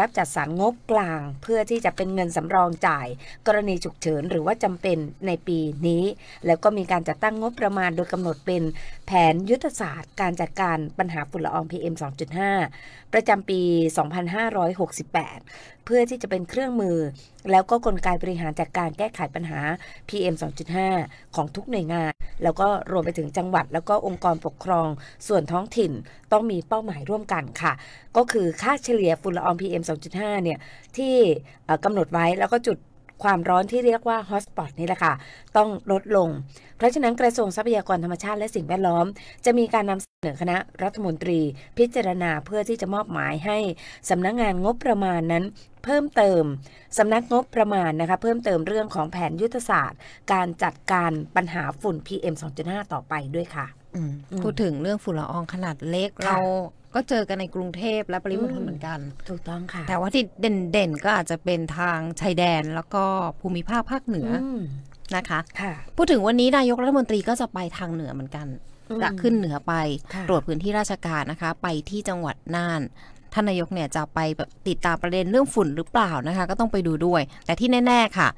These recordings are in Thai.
รับจัดสรรงบกลางเพื่อที่จะเป็นเงินสำรองจ่าย กรณีฉุกเฉินหรือว่าจำเป็นในปีนี้ แล้วก็มีการจัดตั้งงบประมาณโดยกำหนดเป็นแผนยุทธศาสตร์การจัดการปัญหาฝุ่นละออง PM 2.5 ประจำปี 2568 เพื่อที่จะเป็นเครื่องมือ แล้วก็กลไกบริหารจัดการแก้ไขปัญหา PM 2.5 ของทุกหน่วยงาน แล้วก็รวมไปถึงจังหวัด แล้วก็องค์กรปกครองส่วนท้องถิ่นต้องมีเป้าหมายร่วมกันค่ะ ก็คือค่าเฉลี่ยฝุ่นละออง PM 2.5 เนี่ย ที่กำหนดไว้แล้วก็จุดความร้อนที่เรียกว่าฮอสปอตนี่แหละค่ะ ต้องลดลง เพราะฉะนั้นกระทรวงทรัพยากรธรรมชาติและสิ่งแวดล้อม จะมีการนำเสนอคณะรัฐมนตรี พิจารณาเพื่อที่จะมอบหมายให้สำนักงงานงบประมาณนั้น เพิ่มเติมสำนักงบประมาณนะคะ เพิ่มเติมเรื่องของแผนยุทธศาสตร์ การจัดการปัญหาฝุ่น PM 2.5ต่อไปด้วยค่ะพูดถึงเรื่องฝุ่นละอองขนาดเล็กเราก็เจอกันในกรุงเทพและปริมณฑลเหมือนกัน ถูกต้องค่ะ แต่ว่าที่เด่นๆก็อาจจะเป็นทางชายแดนแล้วก็ภูมิภาคภาคเหนือนะคะค่ะพูดถึงวันนี้นายกรัฐมนตรีก็จะไปทางเหนือเหมือนกันจะขึ้นเหนือไป ตรวจพื้นที่ราชการนะคะ ไปที่จังหวัดน่านท่านนายกเนี่ยจะไปติดตามประเด็นเรื่องฝุ่นหรือเปล่านะคะ ก็ต้องไปดูด้วย แต่ที่แน่ ๆ ค่ะ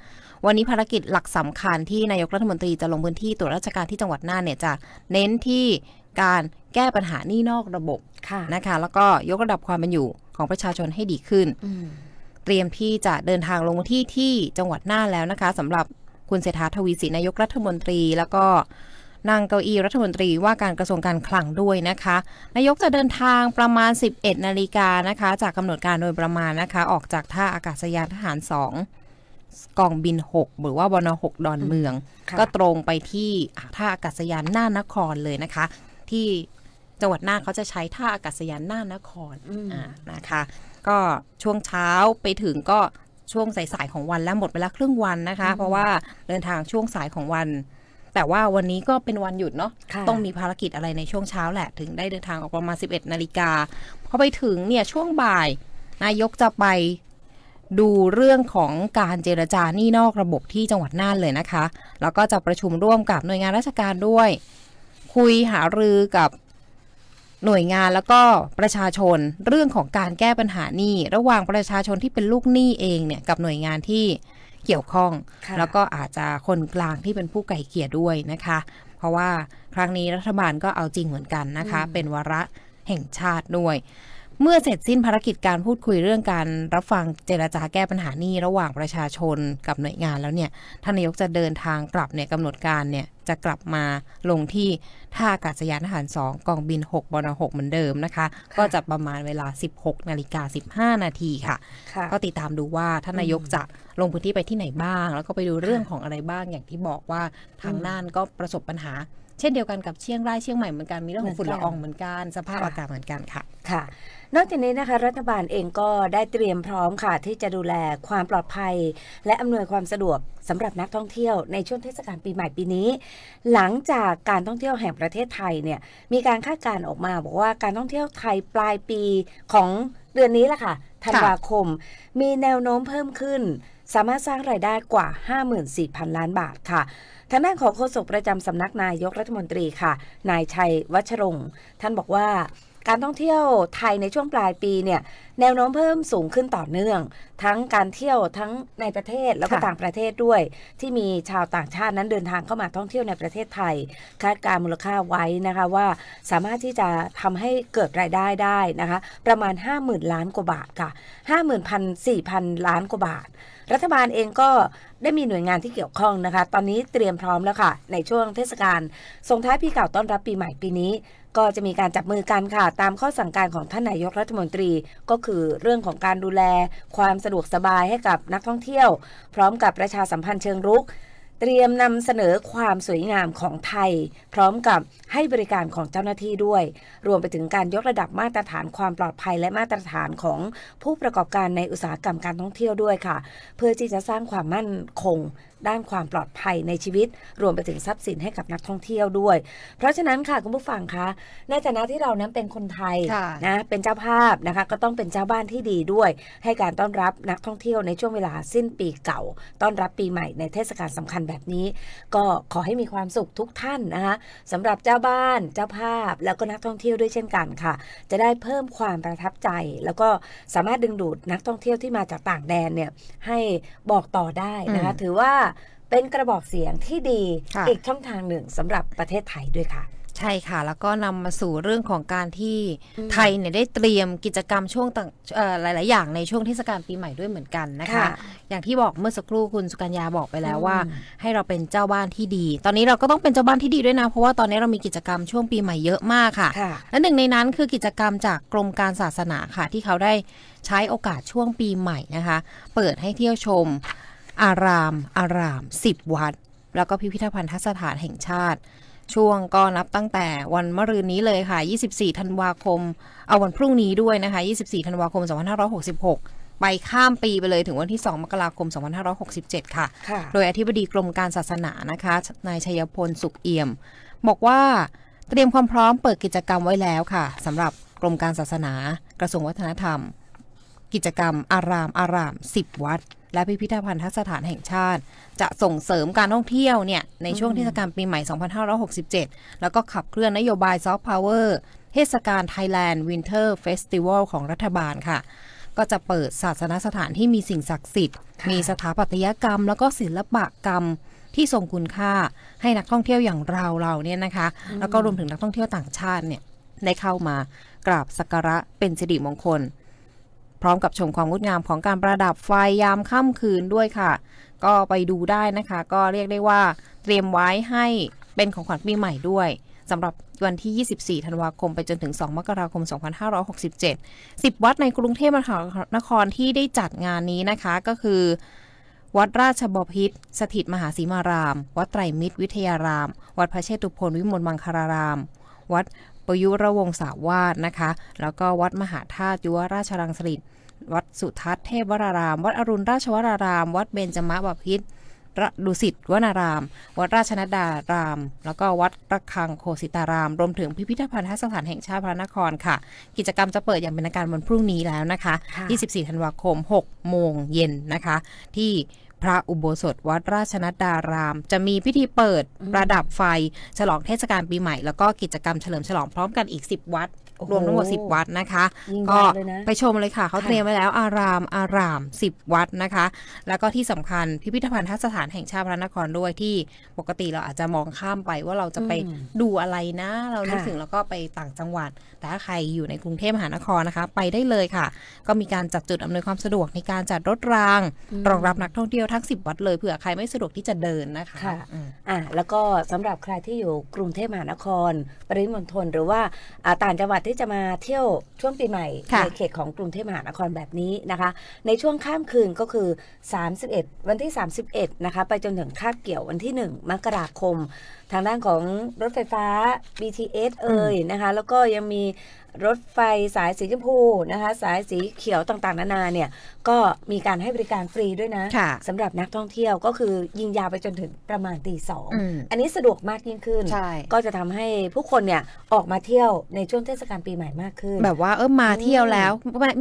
วันนี้ภารกิจหลักสำคัญที่นายกรัฐมนตรีจะลงพื้นที่ตรวจราชการที่จังหวัดน่านเนี่ยจะเน้นที่การแก้ปัญหานี่นอกระบบะนะคะแล้วก็ยกระดับความเป็นอยู่ของประชาชนให้ดีขึ้นเตรียมที่จะเดินทางลงที่ที่จังหวัดน่านแล้วนะคะสำหรับคุณเศรษฐาทวีสินนายกรัฐมนตรี แล้วก็นางเก้าอี้รัฐมนตรีว่าการกระทรวงการคลังด้วยนะคะ นายกจะเดินทางประมาณ 11นาฬิกานะคะ จากกำหนดการโดยประมาณนะคะ ออกจากท่าอากาศยานทหาร2กองบิน6หรือว่าบน6ดอนเมือง ก็ตรงไปที่ท่าอากาศยานน่านนครเลยนะคะ ที่จังหวัดน่านเขาจะใช้ท่าอากาศยานน่านนครนะคะ ก็ช่วงเช้าไปถึงก็ช่วงสายๆของวันแล้ว หมดเวลาครึ่งวันนะคะ เพราะว่าเดินทางช่วงสายของวัน แต่ว่าวันนี้ก็เป็นวันหยุดเนาะะต้องมีภารกิจอะไรในช่วงเช้าแหละถึงได้เดินทางออกประมาณ11นาฬิกาพอไปถึงเนี่ยช่วงบ่ายนายกจะไปดูเรื่องของการเจรจาหนี้นอกระบบที่จังหวัดน่านเลยนะคะ แล้วก็จะประชุมร่วมกับหน่วยงานราชการด้วย คุยหารือกับหน่วยงานแล้วก็ประชาชน เรื่องของการแก้ปัญหาหนี้ ระหว่างประชาชนที่เป็นลูกหนี้เองเนี่ยกับหน่วยงานที่เกี่ยวข้อง แล้วก็อาจจะคนกลางที่เป็นผู้ไก่เกี่ยด้วยนะคะ เพราะว่าครั้งนี้รัฐบาลก็เอาจริงเหมือนกันนะคะ เป็นวาระแห่งชาติด้วยเมื่อเสร็จสิ้นภารกิจการพูดคุยเรื่องการรับฟังเจรจาแก้ปัญหานี้ระหว่างประชาชนกับหน่วยงานแล้วเนี่ยท่านนายกจะเดินทางกลับเนี่ยกำหนดการเนี่ยจะกลับมาลงที่ท่าอากาศยานทหาร 2 กองบิน 6 บน 6 เหมือนเดิมนะคะ ก็จะประมาณเวลา 16นาฬิกา15 นาทีค่ะ ก็ติดตามดูว่าท่านนายกจะลงพื้นที่ไปที่ไหนบ้าง แล้วก็ไปดูเรื่องของอะไรบ้างอย่างที่บอกว่าทางน่านก็ประสบปัญหา เช่นเดียวกันกับเชียงรายเชียงใหม่เหมือนกันมีเรื่องของฝุ่นละอองเหมือนกันสภาพอากาศเหมือนกันค่ะค่ะนอกจากนี้นะคะรัฐบาลเองก็ได้เตรียมพร้อมค่ะ ที่จะดูแลความปลอดภัย และอำนวยความสะดวกสำหรับนักท่องเที่ยวในช่วงเทศกาลปีใหม่ปีนี้หลังจากการท่องเที่ยวแห่งประเทศไทยเนี่ยมีการคาดการณ์ออกมาบอกว่าการท่องเที่ยวไทยปลายปีของเดือนนี้แหละค่ะธันวาคม มีแนวโน้มเพิ่มขึ้น สามารถสร้างรายได้กว่า54,000ล้านบาทค่ะทางด้านของโฆษกประจำสำนักนายกรัฐมนตรีค่ะ นายชัยวัชรงค์ ท่านบอกว่าการท่องเที่ยวไทยในช่วงปลายปีเนี่ย แนวโน้มเพิ่มสูงขึ้นต่อเนื่อง ทั้งการเที่ยวทั้งในประเทศแล้วก็ต่างประเทศด้วย ที่มีชาวต่างชาตินั้นเดินทางเข้ามาท่องเที่ยวในประเทศไทย คาดการมูลค่าไว้นะคะว่าสามารถที่จะทำให้เกิดรายได้ได้นะคะประมาณ50,000ล้านกว่าบาทค่ะ50,000 4,000ล้านกว่าบาทรัฐบาลเองก็ได้มีหน่วยงานที่เกี่ยวข้องนะคะ ตอนนี้เตรียมพร้อมแล้วค่ะ ในช่วงเทศกาลส่งท้ายปีเก่าต้อนรับปีใหม่ปีนี้ ก็จะมีการจับมือกันค่ะ ตามข้อสั่งการของท่านนายกรัฐมนตรีก็คือเรื่องของการดูแล ความสะดวกสบายให้กับนักท่องเที่ยว พร้อมกับประชาสัมพันธ์เชิงรุกเตรียมนำเสนอความสวยงามของไทย พร้อมกับให้บริการของเจ้าหน้าที่ด้วย รวมไปถึงการยกระดับมาตรฐานความปลอดภัย และมาตรฐานของผู้ประกอบการในอุตสาหกรรมการท่องเที่ยวด้วยค่ะ เพื่อที่จะสร้างความมั่นคงด้านความปลอดภัยในชีวิต รวมไปถึงทรัพย์สินให้กับนักท่องเที่ยวด้วย เพราะฉะนั้นค่ะคุณผู้ฟังคะในฐานะที่เรานั้นเป็นคนไทยนะเป็นเจ้าภาพนะคะ ก็ต้องเป็นเจ้าบ้านที่ดีด้วย ให้การต้อนรับนักท่องเที่ยวในช่วงเวลาสิ้นปีเก่า ต้อนรับปีใหม่ในเทศกาลสำคัญแบบนี้ ก็ขอให้มีความสุขทุกท่านนะคะสำหรับเจ้าบ้านเจ้าภาพ แล้วก็นักท่องเที่ยวด้วยเช่นกันค่ะ จะได้เพิ่มความประทับใจ แล้วก็สามารถดึงดูดนักท่องเที่ยวที่มาจากต่างแดนเนี่ยให้บอกต่อได้นะคะ ถือว่าเป็นกระบอกเสียงที่ดีอีกช่องทางหนึ่งสำหรับประเทศไทยด้วยค่ะ ใช่ค่ะ แล้วก็นำมาสู่เรื่องของการที่ไทยเนี่ยได้เตรียมกิจกรรมช่วงต่างหลาย ๆ อย่างในช่วงเทศกาลปีใหม่ด้วยเหมือนกันนะคะ อย่างที่บอกเมื่อสักครู่คุณสุกัญญาบอกไปแล้วว่า ให้เราเป็นเจ้าบ้านที่ดี ตอนนี้เราก็ต้องเป็นเจ้าบ้านที่ดีด้วยนะ เพราะว่าตอนนี้เรามีกิจกรรมช่วงปีใหม่เยอะมากค่ะและหนึ่งในนั้นคือกิจกรรมจากกรมการศาสนาค่ะ ที่เขาได้ใช้โอกาสช่วงปีใหม่นะคะ เปิดให้เที่ยวชมอาราม อาราม 10 วัด แล้วก็พิพิธภัณฑสถานแห่งชาติ ช่วงก็นับตั้งแต่วันมะรืนนี้เลยค่ะ 24 ธันวาคม เอาวันพรุ่งนี้ด้วยนะคะ 24 ธันวาคม 2566 ไปข้ามปีไปเลยถึงวันที่ 2 มกราคม 2567 ค่ะ โดยอธิบดีกรมการศาสนานะคะ นายชัยพล สุขเอี่ยม บอกว่าเตรียมความพร้อมเปิดกิจกรรมไว้แล้วค่ะสำหรับกรมการศาสนา กระทรวงวัฒนธรรม กิจกรรมอาราม อาราม 10 วัดและพิพิธภัณฑสถานแห่งชาติ จะส่งเสริมการท่องเที่ยวเนี่ยในช่วงเทศกาลปีใหม่ 2567 แล้วก็ขับเคลื่อนนโยบายซอฟต์พาวเวอร์เทศกาลไทยแลนด์วินเทอร์เฟสติวัลของรัฐบาลค่ะ ก็จะเปิดศาสนสถานที่มีสิ่งศักดิ์สิทธิ์มีสถาปัตยกรรม แล้วก็ศิลปกรรมที่ทรงคุณค่าให้นักท่องเที่ยวอย่างเราเราเนี่ยนะคะแล้วก็รวมถึงนักท่องเที่ยวต่างชาติเนี่ยได้เข้ามา กราบสักการะเป็นสิริมงคลร้อมกับชมความงดงามของการประดับไฟยามค่ำคืนด้วยค่ะ ก็ไปดูได้นะคะ ก็เรียกได้ว่าเตรียมไว้ให้เป็นของขวัญปีใหม่ด้วยสำหรับวันที่ 24 ธันวาคมไปจนถึง 2 มกราคม 2567 10 วัดในกรุงเทพมหานครที่ได้จัดงานนี้นะคะก็คือ วัดราชบพิษสถิตมหาสีมาราม วัดไตรมิตร วิทยาราม วัดพระเชตุพนวิมลมังคาราราม วัดประยุรวงศาวาสนะคะ แล้วก็วัดมหาธาตุยุวราชรังสฤษวัดสุทัศน์เทพวราราม วัดอรุณราชวรารามวัดเบญจมาบพิษดุสิตวนาราม วัดราชนดาราม แล้วก็วัดระฆังโคสิตารามรวมถึงพิพิธภัณฑสถานแห่งชาติพระนครค่ะ กิจกรรมจะเปิดอย่างเป็นทางการวันพรุ่งนี้แล้วนะคะ 24ธันวาคม6โมงเย็นนะคะ ที่พระอุโบสถวัดราชนัดดาราม จะมีพิธีเปิดประดับไฟ ฉลองเทศกาลปีใหม่ แล้วก็กิจกรรมเฉลิมฉลองพร้อมกันอีก 10 วัดรวมทั้งหมด 10 วัดนะคะ ก็ไปชมเลยค่ะเขาเตรียมไว้แล้ว อาราม อาราม 10 วัดนะคะ แล้วก็ที่สำคัญพิพิธภัณฑสถานแห่งชาติพระนครด้วยที่ปกติเราอาจจะมองข้ามไปว่าเราจะไปดูอะไรนะ เรานึกถึงแล้วก็ไปต่างจังหวัด แต่ถ้าใครอยู่ในกรุงเทพมหานครนะคะ ไปได้เลยค่ะ ก็มีการจัดจุดอำนวยความสะดวกในการจัดรถรางรองรับนักท่องเที่ยวทั้ง 10 วัดเลยเผื่อใครไม่สะดวกที่จะเดินนะคะค่ะอ่าแล้วก็สำหรับใครที่อยู่กรุงเทพมหานคร ปริมณฑลหรือว่าต่างจังหวัดที่จะมาเที่ยวช่วงปีใหม่ในเขตของกรุงเทพมหานครแบบนี้นะคะ ในช่วงข้ามคืนก็คือ 31 วันที่ 31 นะคะ ไปจนถึงคาบเกี่ยววันที่ 1มกราคม ทางด้านของรถไฟฟ้า BTS เอ่ยนะคะ แล้วก็ยังมีรถไฟสายสีชมพูนะคะ สายสีเขียวต่างๆ นานาเนี่ยก็มีการให้บริการฟรีด้วยนะะสำหรับนักท่องเที่ยวก็คือยิงยาวไปจนถึงประมาณตีสองอันนี้สะดวกมากยิ่งขึ้น ก็จะทำให้ผู้คนเนี่ยออกมาเที่ยวในช่วงเทศกาลปีใหม่มากขึ้น แบบว่าเออมาเที่ยวแล้ว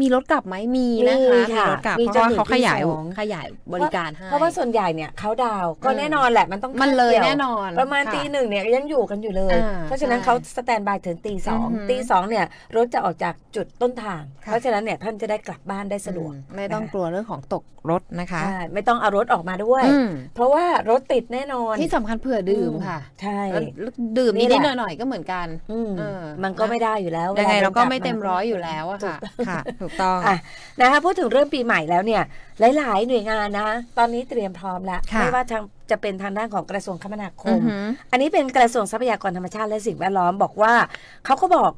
มีรถกลับไหมมีนะคะมีรถกลับเพราะว่าเขาขยายขยายบริการให้เพราะว่าส่วนใหญ่เนี่ยเขาดาวก็แน่นอนแหละมันต้องมันเลยแน่นอน ประมาณตีหนึ่งเนี่ยยังอยู่กันอยู่เลย เพราะฉะนั้นเขาสแตนบายถึงตีสองตีสองเนี่ยรถจะออกจากจุดต้นทาง เพราะฉะนั้นเนี่ยท่านจะได้กลับบ้านได้สะดวก ไม่ต้องกลัวเรื่องของตกรถนะคะ ไม่ต้องเอารถออกมาด้วย เพราะว่ารถติดแน่นอน ที่สำคัญเผื่อดื่มค่ะ ใช่ดื่มนิดหน่อยก็เหมือนกันมันก็ไม่ได้อยู่แล้ว ยังไงเราก็ไม่เต็มร้อยอยู่แล้วอะค่ะ ถูกต้องนะคะพูดถึงเรื่องปีใหม่แล้วเนี่ยหลาย ๆ หน่วยงานนะตอนนี้เตรียมพร้อมแล้วไม่ว่าทางจะเป็นทางด้านของกระทรวงคมนาคม อันนี้เป็นกระทรวงทรัพยากรธรรมชาติและสิ่งแวดล้อมบอกว่าเขาก็บอก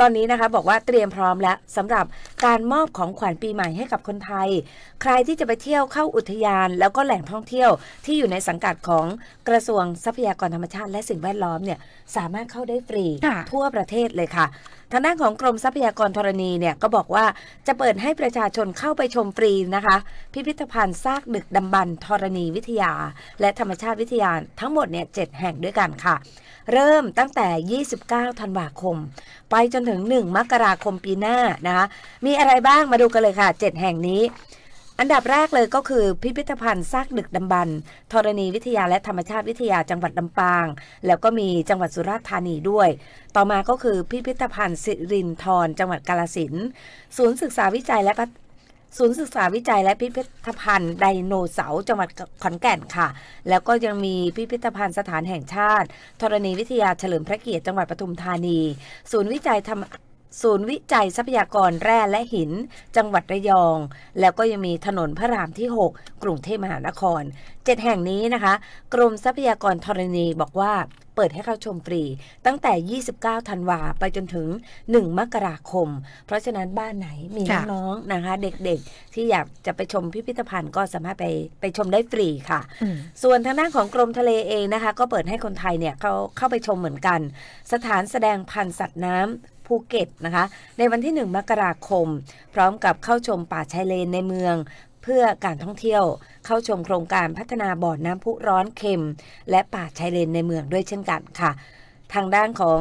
ตอนนี้นะคะ บอกว่าเตรียมพร้อมแล้วสำหรับการมอบของขวัญปีใหม่ให้กับคนไทย ใครที่จะไปเที่ยวเข้าอุทยาน แล้วก็แหล่งท่องเที่ยวที่อยู่ในสังกัดของกระทรวงทรัพยากรธรรมชาติ และสิ่งแวดล้อมเนี่ยสามารถเข้าได้ฟรี ทั่วประเทศเลยค่ะทางด้านของกรมทรัพยากรธรณีเนี่ยก็บอกว่าจะเปิดให้ประชาชนเข้าไปชมฟรีนะคะ พิพิธภัณฑ์ซากดึกดำบรรธรณีวิทยา และธรรมชาติวิทยาทั้งหมดเนี่ยเแห่งด้วยกันค่ะ เริ่มตั้งแต่ 29 ธันวาคม ไปจนถึง 1 มกราคมปีหน้านะคะมีอะไรบ้างมาดูกันเลยค่ะ 7 แห่งนี้อันดับแรกเลยก็คือพิพิธภัณฑ์ซากดึกดำบรรธรณีวิทยาและธรรมชาติวิทยาจังหวัดลำปาง แล้วก็มีจังหวัดสุราษฎร์ธานีด้วย ต่อมาก็คือพิพิธภัณฑ์สิรินทร์จังหวัดกาลสินศูนย์ศึกษาวิจัยและ ศูนย์ศึกษาวิจัยและพิพิธภัณฑ์ไดโนเสาร์จังหวัดขอนแก่นค่ะ แล้วก็ยังมีพิพิธภัณฑ์สถานแห่งชาติ ธรณีวิทยาเฉลิมพระเกียรติจังหวัดปทุมธานี ศูนย์วิจัยธรรมศูนย์วิจัยทรัพยากรแร่และหินจังหวัดระยอง แล้วก็ยังมีถนนพระรามที่ 6 กรุงเทพมหานคร 7 แห่งนี้นะคะ กรมทรัพยากรธรณีบอกว่าเปิดให้เข้าชมฟรี ตั้งแต่ 29ธันวาไปจนถึง 1 มกราคม เพราะฉะนั้นบ้านไหนมีน้องๆนะคะเด็กๆที่อยากจะไปชมพิพิธภัณฑ์ก็สามารถไปไปชมได้ฟรีค่ะ ส่วนทางด้านของกรมทะเลเองนะคะ ก็เปิดให้คนไทยเนี่ยเขาเข้าไปชมเหมือนกัน สถานแสดงพันธุ์สัตว์น้ำภูเก็ตนะคะในวันที่ 1มกราคมพร้อมกับเข้าชมป่าชายเลนในเมือง เพื่อการท่องเที่ยวเข้าชมโครงการพัฒนาบ่อน้ำพุร้อนเค็ม และป่าชายเลนในเมืองด้วยเช่นกันค่ะ ทางด้านของ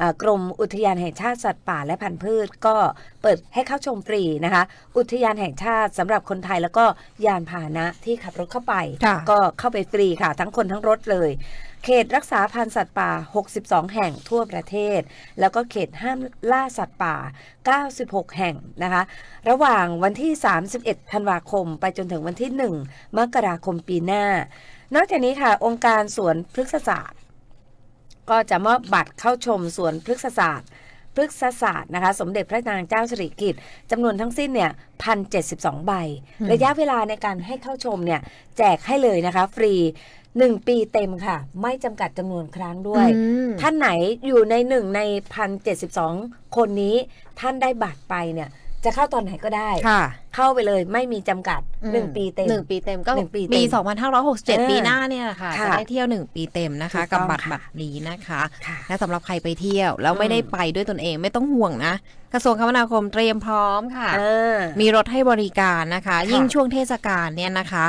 อกรมอุทยานแห่งชาติสัตว์ป่าและพันธุ์พืชก็เปิดให้เข้าชมฟรีนะคะอุทยานแห่งชาติสำหรับคนไทยแล้วก็ยานพาหนะที่ขับรถเข้าไป ก็เข้าไปฟรีค่ะทั้งคนทั้งรถเลยเขตรักษาพันธุ์สัตว์ป่า 62 แห่งทั่วประเทศ แล้วก็เขตห้ามล่าสัตว์ป่า 96 แห่งนะคะ ระหว่างวันที่ 31ธันวาคม ไปจนถึงวันที่ 1 มกราคมปีหน้า นอกจากนี้ค่ะองค์การสวนพฤกษศาสตร์ ก็จะมอบบัตรเข้าชมสวนพฤกษศาสตร์พฤกษศาสตร์นะคะสมเด็จพระนางเจ้าสิริกิติ์จำนวนทั้งสิ้นเนี่ยพันเจ็ดสิบสองใบ ระยะเวลาในการให้เข้าชมเนี่ยแจกให้เลยนะคะฟรีหนึ่งปีเต็มค่ะ ไม่จำกัดจำนวนครั้งด้วยท่านไหนอยู่ในหนึ่งในพันเจ็ดสิบสองคนนี้ท่านได้บัตรไปเนี่ย จะเข้าตอนไหนก็ได้เข้าไปเลยไม่มีจำกัดหนึ่งปี เต็มหนึ่งปีเต็มก็ปีสอองพันหห้้ารกเจ็ดปีหน้าเนี่ยค่ะจะได้เที่ยวหนึ่งปีเต็มนะคะกับบัตรบัตรนี้นะคะ และสำหรับใครไปเที่ยวแล้วไม่ได้ไปด้วยตนเองไม่ต้องห่วงนะกระทรวงคมนาคมเตรียมพร้อมค่ะมีรถให้บริการนะคะ ยิ่งช่วงเทศกาลเนี่ยนะคะ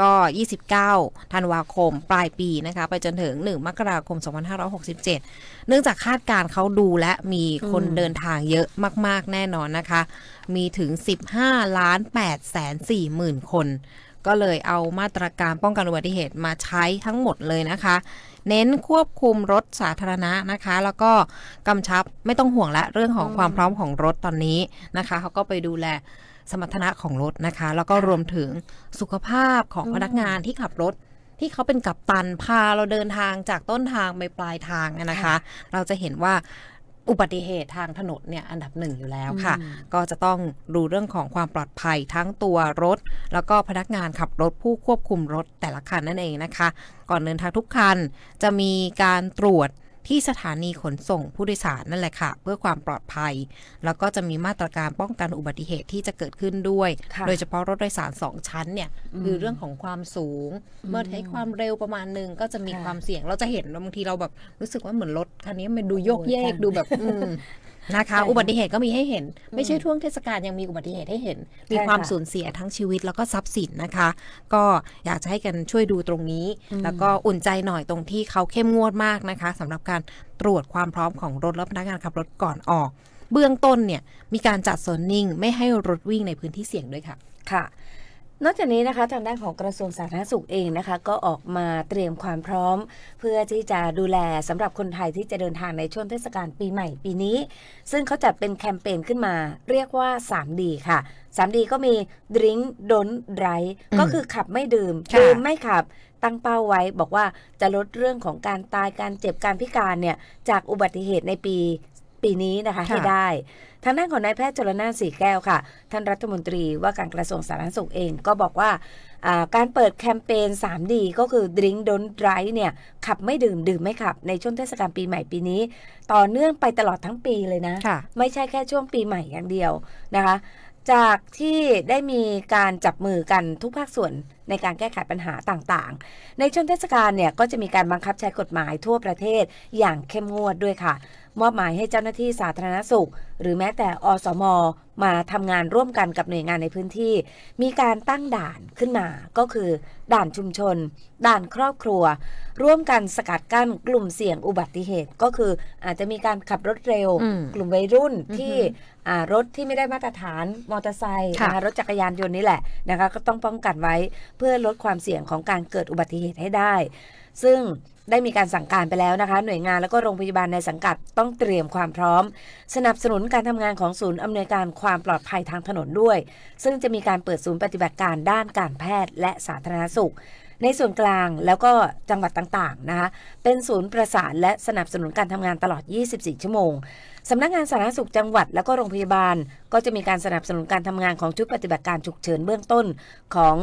ก็ 29 ธันวาคม ปลายปีนะคะ ไปจนถึง 1 มกราคม 2567 เนื่องจากคาดการเขาดูและมีคนเดินทางเยอะมากๆ แน่นอนนะคะ มีถึง 15ล้าน8แสน4หมื่นคน ก็เลยเอามาตรการป้องกันอุบัติเหตุมาใช้ทั้งหมดเลยนะคะ เน้นควบคุมรถสาธารณะนะคะ แล้วก็กำชับ ไม่ต้องห่วงละ เรื่องของความพร้อมของรถตอนนี้นะคะ เขาก็ไปดูแลสมรรถนะของรถนะคะ แล้วก็รวมถึงสุขภาพของพนักงานที่ขับรถที่เขาเป็นกัปตัน พาเราเดินทางจากต้นทางไปปลายทางนะคะ เราจะเห็นว่าอุบัติเหตุทางถนนเนี่ยอันดับหนึ่งอยู่แล้วค่ะ ก็จะต้องดูเรื่องของความปลอดภัยทั้งตัวรถ แล้วก็พนักงานขับรถผู้ควบคุมรถแต่ละคันนั่นเองนะคะ ก่อนเดินทางทุกคันจะมีการตรวจที่สถานีขนส่งผู้โดยสารนั่นแหละค่ะ เพื่อความปลอดภัย แล้วก็จะมีมาตรการป้องกันอุบัติเหตุที่จะเกิดขึ้นด้วย โดยเฉพาะรถโดยสารสองชั้นเนี่ย คือเรื่องของความสูง เมื่อใช้ความเร็วประมาณหนึ่งก็จะมีความเสี่ยง เราจะเห็นบางทีเราแบบรู้สึกว่าเหมือนรถคันนี้มันดูโยกเยกดูแบบนะคะอุบัติเหตุก็มีให้เห็นไม่ใช่ท่วงเทศกาลยังมีอุบัติเหตุให้เห็น มีความสูญเสียทั้งชีวิตแล้วก็ทรัพย์สินนะคะ ก็อยากจะให้กันช่วยดูตรงนี้ แล้วก็อุ่นใจหน่อยตรงที่เขาเข้มงวดมากนะคะ สำหรับการตรวจความพร้อมของรถและพนักงานขับรถก่อนออก เบื้องต้นเนี่ยมีการจัดโซนนิ่ง ไม่ให้รถวิ่งในพื้นที่เสี่ยงด้วยค่ะค่ะนอกจากนี้นะคะทางด้านของกระทรวงสาธารณสุขเองนะคะก็ออกมาเตรียมความพร้อม เพื่อที่จะดูแลสำหรับคนไทยที่จะเดินทางในช่วงเทศกาลปีใหม่ปีนี้ ซึ่งเขาจัดเป็นแคมเปญขึ้นมาเรียกว่า 3D ค่ะ 3D ก็มี drink don't drive ก็คือขับไม่ดื่ม ดื่มไม่ขับตั้งเป้าไว้ บอกว่าจะลดเรื่องของการตายการเจ็บการพิการเนี่ยจากอุบัติเหตุในปีปีนี้นะคะให้ได้ ทางด้านของนายแพทย์จรณาสีแก้วค่ะ ท่านรัฐมนตรีว่าการกระทรวงสาธารณสุขเอง ก็บอกว่าการเปิดแคมเปญ 3D ก็คือ Drink Don't Drive เนี่ยขับไม่ดื่มดื่มไม่ขับในช่วงเทศกาลปีใหม่ปีนี้ ต่อเนื่องไปตลอดทั้งปีเลยนะะไม่ใช่แค่ช่วงปีใหม่อย่างเดียวนะคะ จากที่ได้มีการจับมือกันทุกภาคส่วนในการแก้ไขปัญหาต่าง ๆ ในช่วงเทศกาลเนี่ยก็จะมีการบังคับใช้กฎหมายทั่วประเทศอย่างเข้มงวดด้วยค่ะมอบหมายให้เจ้าหน้าที่สาธารณสุข หรือแม้แต่อสม มาทำงานร่วมกันกับหน่วยงานในพื้นที่ มีการตั้งด่านขึ้นมาก็คือด่านชุมชน ด่านครอบครัว ร่วมกันสกัดกั้นกลุ่มเสี่ยงอุบัติเหตุ ก็คืออาจจะมีการขับรถเร็ว กลุ่มวัยรุ่นที่รถที่ไม่ได้มาตรฐาน มอเตอร์ไซค์รถจักรยานยนต์นี่แหละนะคะก็ต้องป้องกันไว้เพื่อลดความเสี่ยงของการเกิดอุบัติเหตุให้ได้ซึ่งได้มีการสั่งการไปแล้วนะคะ หน่วยงานและก็โรงพยาบาลในสังกัดต้องเตรียมความพร้อม สนับสนุนการทำงานของศูนย์อำนวยการความปลอดภัยทางถนนด้วย ซึ่งจะมีการเปิดศูนย์ปฏิบัติการด้านการแพทย์ และสาธารณสุข ในส่วนกลางแล้วก็จังหวัดต่างๆนะคะเป็นศูนย์ประสาน และสนับสนุนการทำงานตลอด 24 ชั่วโมงสำนักงงานสาธารณสุข จังหวัดและก็โรงพยาบาลก็จะมีการสนับสนุนการทำงานของชุดปฏิบัติการฉุกเฉินเบื้องต้นของ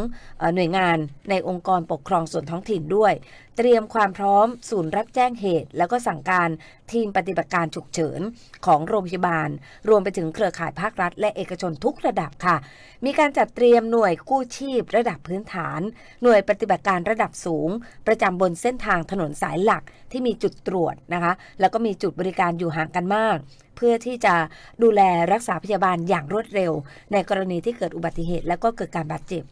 หน่วยงานในองค์กรปกครองส่วนท้องถิ่นด้วย เตรียมความพร้อมศูนย์รับแจ้งเหตุ แล้วก็สั่งการทีมปฏิบัติการฉุกเฉินของโรงพยาบาล รวมไปถึงเครือข่ายภาครัฐ และเอกชนทุกระดับค่ะ มีการจัดเตรียมหน่วยกู้ชีพ ระดับพื้นฐาน หน่วยปฏิบัติการระดับสูง ประจำบนเส้นทางถนนสายหลักที่มีจุดตรวจนะคะแล้วก็มีจุดบริการอยู่ห่างกันมากเพื่อที่จะดูแลรักษาพยาบาลอย่างรวดเร็ว ในกรณีที่เกิดอุบัติเหตุ และก็เกิดการบาดเจ็บ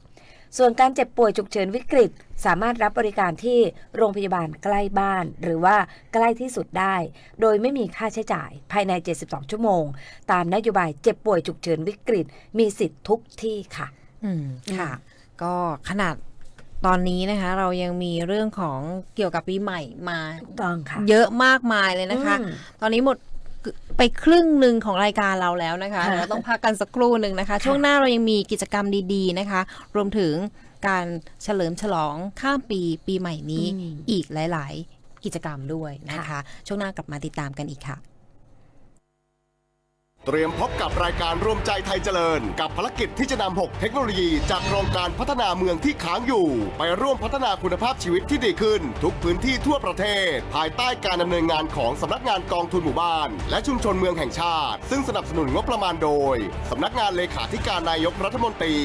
ส่วนการเจ็บป่วยฉุกเฉินวิกฤตสามารถรับบริการที่โรงพยาบาลใกล้บ้าน หรือว่าใกล้ที่สุดได้ โดยไม่มีค่าใช้จ่ายภายใน 72 ชั่วโมง ตามนโยบายเจ็บป่วยฉุกเฉินวิกฤต มีสิทธิ์ทุกที่ค่ะ อืม ค่ะ ก็ขนาดตอนนี้นะคะ เรายังมีเรื่องของเกี่ยวกับปีใหม่มาเยอะมากมายเลยนะคะ ตอนนี้หมดไปครึ่งหนึ่งของรายการเราแล้วนะคะ เราต้องพักกันสักครู่หนึ่งนะคะ ช่วงหน้า เรายังมีกิจกรรมดีๆนะคะ รวมถึงการเฉลิมฉลองข้ามปีปีใหม่นี้อีกหลายๆ กิจกรรมด้วยนะคะ ช่วงหน้ากลับมาติดตามกันอีกค่ะเตรียมพบกับรายการรวมใจไทยเจริญ กับภารกิจที่จะนำ6เทคโนโลยีจากโครงการพัฒนาเมืองที่ค้างอยู่ ไปร่วมพัฒนาคุณภาพชีวิตที่ดีขึ้น ทุกพื้นที่ทั่วประเทศ ภายใต้การดำเนินงานของสำนักงานกองทุนหมู่บ้าน และชุมชนเมืองแห่งชาติ ซึ่งสนับสนุนงบประมาณโดยสำนักงานเลขาธิการนายกรัฐมนตรี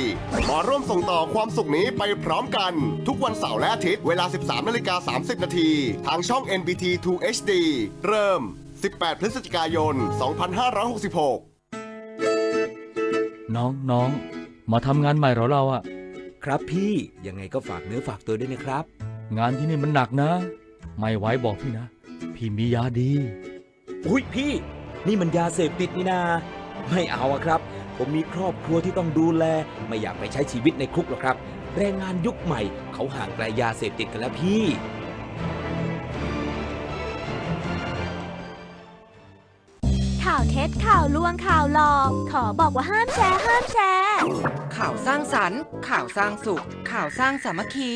มาร่วมส่งต่อความสุขนี้ไปพร้อมกัน ทุกวันเสาร์และอาทิตย์เวลา 13นาฬิกา30นาทีทางช่อง NBT 2 HD เริ่ม18พฤศจิกายน 2566 น้องน้อง มาทำงานใหม่เหรอเราอะครับพี่ยังไงก็ฝากเนื้อฝากตัวด้วยนะครับ งานที่นี่มันหนักนะ ไม่ไหวบอกพี่นะพี่มียาดีอุ้ยพี่ นี่มันยาเสพติดนี่นา ไม่เอาอะครับ ผมมีครอบครัวที่ต้องดูแล ไม่อยากไปใช้ชีวิตในคุกหรอกครับ แรงงานยุคใหม่เขาห่างไกลยาเสพติดกันแล้วพี่ข่าว เท็จข่าวลวงข่าวหลอก ขอบอกว่าห้ามแชร์ ห้ามแชร์ ข่าวสร้างสรรค์ ข่าวสร้างสุข ข่าวสร้างสามัคคี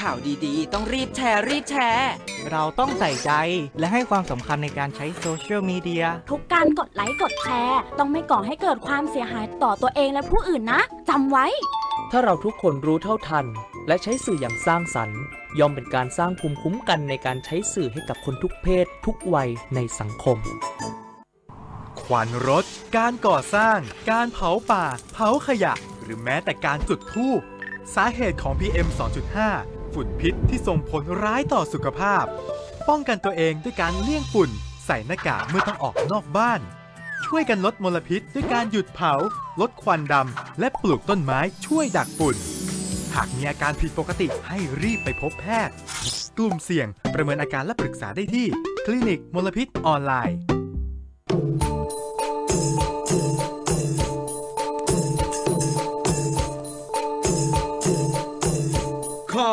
ข่าวดีๆ ต้องรีบแชร์รีบแชร์เราต้องใส่ใจและให้ความสำคัญในการใช้โซเชียลมีเดียทุกการกดไลค์กดแชร์ ต้องไม่ก่อให้เกิดความเสียหายต่อตัวเองและผู้อื่นนะจำไว้ ถ้าเราทุกคนรู้เท่าทัน และใช้สื่ออย่างสร้างสรรค์ย่อมเป็นการสร้างภูมิคุ้มกันในการใช้สื่อให้กับคนทุกเพศทุกวัยในสังคมควันรถ การก่อสร้าง การเผาป่า เผาขยะ หรือแม้แต่การจุดธูป สาเหตุของ PM 2.5 ฝุ่นพิษที่ส่งผลร้ายต่อสุขภาพ ป้องกันตัวเองด้วยการเลี่ยงฝุ่น ใส่หน้ากากเมื่อต้องออกนอกบ้าน ช่วยกันลดมลพิษด้วยการหยุดเผา ลดควันดำ และปลูกต้นไม้ช่วยดักฝุ่น หากมีอาการผิดปกติให้รีบไปพบแพทย์กลุ่มเสี่ยง ประเมินอาการและปรึกษาได้ที่ คลินิกมลพิษออนไลน์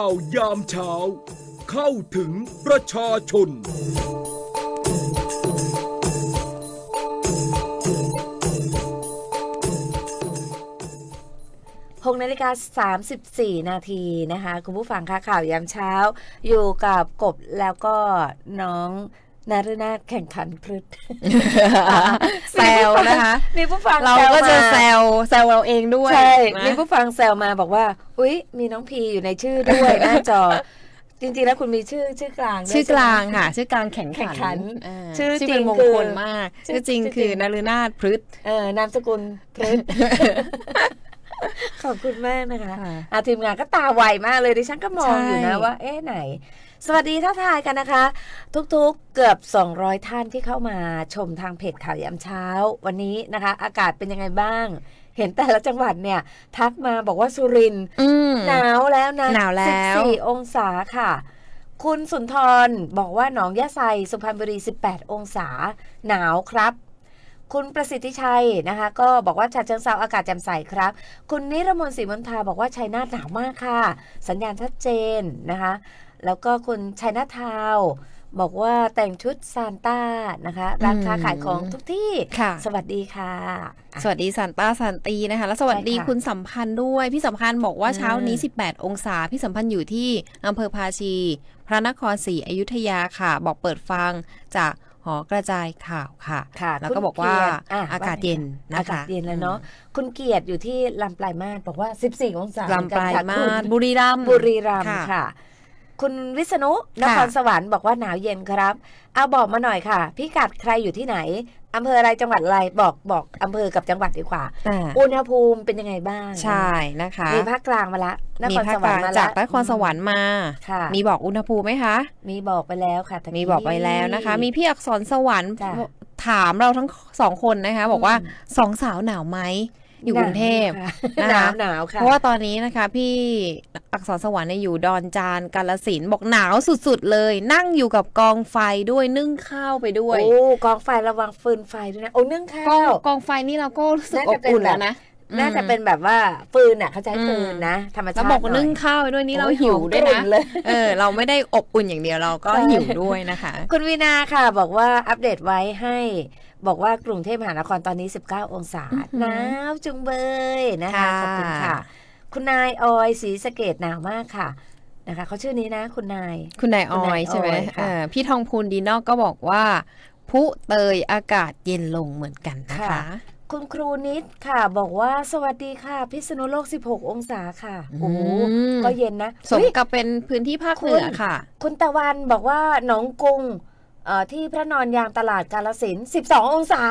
าวยามเช้าเข้าถึงประชาชนหกนาฬิกา 34 นาทีนะคะคุณผู้ฟังคะข่าวยามเช้าอยู่กับกบแล้วก็น้องนารนาแข่งขันพลึดแซวนะคะมีผู้ฟังเราก็จะแซวแซวเราเองด้วยใช่มีผู้ฟังแซวมาบอกว่าอุ้ยมีน้องพีอยู่ในชื่อด้วยหน้าจอ จริง ๆแล้วคุณมีชื่อชื่อกลางชื่อกลางค่ะ ชื่อกลางแข่งขันชื่อจริงมงคลมาก ชื่อจริงคือนารนาถพฤษเออ นามสกุลพฤษขอบคุณแม่นะคะอาทีมงานก็ตาไวมากเลยดิฉันก็มองอยู่นะว่าเอ๊ะไหนสวัสดีท้าทายกันนะคะ ทุกๆเกือบ 200 ท่านที่เข้ามา ชมทางเพจข่าวยามเช้า วันนี้นะคะ อากาศเป็นยังไงบ้าง เห็นแต่ละจังหวัดเนี่ย ทักมาบอกว่าสุรินทร์หนาวแล้วนะ หนาวแล้ว 14 องศาค่ะ คุณสุนทรบอกว่าหนองยะไซสุพรรณบุรี 18 องศา หนาวครับ คุณประสิทธิชัยนะคะ ก็บอกว่าฉะเชิงเซาอากาศแจ่มใสครับ คุณนิรมนศรีมนทาบอกว่าชัยนาทหนาวมากค่ะ สัญญาณชัดเจนนะคะแล้วก็คณชัยนาทาวบอกว่าแต่งชุดซานต้านะคะ ร้านค้าขายของทุกที่ สวัสดีค่ะ สวัสดีซานต้าซานตีนะคะ แล้วสวัสดีคุณสัมพันธ์ด้วย พี่สัมพันธ์บอกว่าเช้านี้ 18 องศา พี่สัมพันธ์อยู่ที่อำเภอภาชี พระนครศรีอยุธยาค่ะ บอกเปิดฟังจากหอกระจายข่าวค่ะคะแล้วก็บอกว่า อากาศเย็นนะคะอากาศเย็นแล้วเนาะคุณเกียรติอยู่ที่ลำปลายมาศบอกว่า14องศาลำปลายมาศบุรีรัมย์บุรีรัมย์ค่ะคุณวิษณุนครสวรรค์บอกว่าหนาวเย็นครับ เอาบอกมาหน่อยค่ะ พิกัดใครอยู่ที่ไหน อำเภออะไรจังหวัดอะไร บอกบอกอำเภอกับจังหวัดดีกว่า อุณหภูมิเป็นยังไงบ้าง ใช่นะคะ มีภาคกลางมาละนครสวรรค์มาจากนครสวรรค์มาค่ะมีบอกอุณหภูมิไหมคะ มีบอกไปแล้วค่ะ มีบอกไปแล้วนะคะ มีพี่อักษรสวรรค์ ถามเราทั้งสองคนนะคะบอกว่าสองสาวหนาวไหมอยู่กรุงเทพนะคะหนาวค่ะ เพราะว่าตอนนี้นะคะ พี่อักษรสวรรค์อยู่ดอนจานกาลสินบอกหนาวสุด ๆ เลย นั่งอยู่กับกองไฟด้วยนึ่งข้าวไปด้วย โอ้ กองไฟระวังฟืนไฟด้วยนะ โอ้นึ่งข้าวกองไฟนี่เราก็รู้สึกอบอุ่นแล้วนะน่าจะเป็นแบบว่าฟืนอ่ะ เขาใช้ฟืนนะธรรมชาติบอกนึ่งข้าวด้วยนี่เราหิวด้วยนะเออ เราไม่ได้อบอุ่นอย่างเดียวเราก็หิวด้วยนะคะ คุณวินาค่ะ บอกว่าอัปเดตไว้ให้ บอกว่ากรุงเทพมหานครตอนนี้19 องศาหนาวจุงเบยนะคะขอบคุณค่ะคุณนายออยสีสเกตหนาวมากค่ะ นะคะเขาชื่อนี้นะ คุณนาย คุณนายออยใช่ไหมพี่ทองพูนดีนอกก็บอกว่าผู้เตยอากาศเย็นลงเหมือนกันนะคะคุณครูนิดค่ะ บอกว่าสวัสดีค่ะพิษณุโลก 16 องศาค่ะ โอ้ก็เย็นนะสมกับเป็นพื้นที่ภาคเหนือค่ะ คุณตะวันบอกว่า หนองกุง ที่พระนอนยางตลาดกาลสิน 12 องศา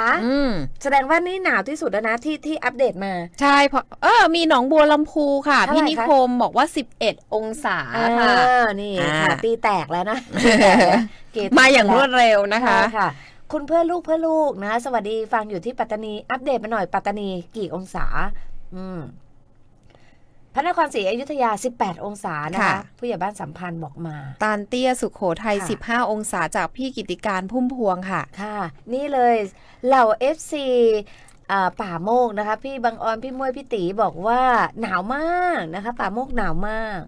แสดงว่านี่หนาวที่สุดนะ ที่ที่อัปเดตมา ใช่เพราะเออมีหนองบัวลำพูค่ะ พี่นิคมบอกว่า 11 องศาค่ะนี่ค่ะตีแตกแล้วนะมาอย่างรวดเร็วนะคะคุณเพื่อลูกเพื่อลูกนะสวัสดีฟังอยู่ที่ปัตตานีอัปเดตมาหน่อยปัตตานีกี่องศา อืมพระนครศรีอยุธยา 18 องศานะคะ ผู้ใหญ่บ้านสัมพันธ์บอกมา ตาลเตี้ยสุขโขทัย 15 องศาจากพี่กิติการพุ่มพวงค่ะ ค่ะ นี่เลย เหล่า FC ป่าโมกนะคะพี่บางออนพี่มวยพี่ตีบอกว่าหนาวมากนะคะป่าโมกหนาวมาก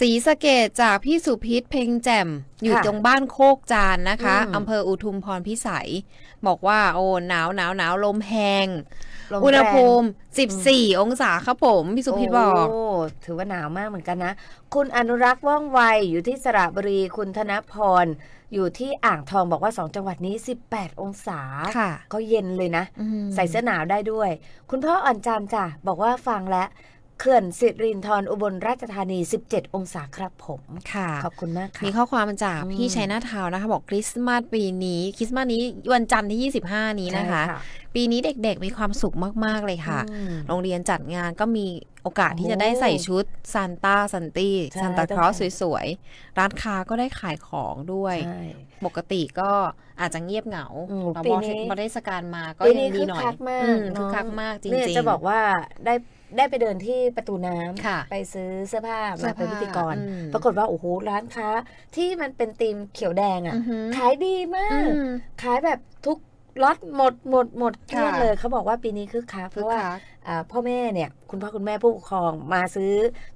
สีสะเกดจากพี่สุพิษเพ็งแจ่มอยู่ตรงบ้านโคกจานนะคะอำเภออุทุมพรพิสัย บอกว่าโอ้ หนาวหนาวหนาวลมแหงอุณหภูมิ 14 องศาครับผม พี่สุพิษบอกโอ้ถือว่าหนาวมากเหมือนกันนะ คุณอนุรักษ์ว่องไวอยู่ที่สระบุรีคุณธนพร อยู่ที่อ่างทองบอกว่าสองจังหวัดนี้ 18 องศาก็เย็นเลยนะ ใส่เสื้อหนาวได้ด้วย คุณพ่ออ่อนจันจ้ะบอกว่าฟังแล้วเขื่อนสิรินทรอุบลราชธานี 17 องศาครับผม ค่ะ ขอบคุณมากค่ะ มีข้อความมาจากพี่ชัยนาทาวนะคะบอกคริสต์มาสปีนี้ คริสต์มาสนี้วันจันทร์ที่ 25 นี้นะคะ ปีนี้เด็กๆมีความสุขมากๆเลยค่ะ โรงเรียนจัดงานก็มีโอกาสที่จะได้ใส่ชุดซานต้าซันตี้ซานตาคลอสสวยๆ ร้านค้าก็ได้ขายของด้วยปกติก็อาจจะเงียบเหงาปีีน้พอด้สการมาก็ยังดีหน่อยคึกคัคึกคักมากจริงๆจะบอกว่าได้ได้ไปเดินที่ประตูน้ำไปซื้อเสื้อผ้า มาเป็นพิธีกร ปรากฏว่าโอ้โหร้านค้า ที่มันเป็นธีมเขียวแดงอ่ะขายดีมาก ขายแบบทุกล็อตหมดหมดหมดเกลี้ยงเลยเขาบอกว่าปีนี้คึกคักเพราะว่าพ่อแม่เนี่ยคุณพ่อคุณแม่ผู้ปกครองมาซื้อ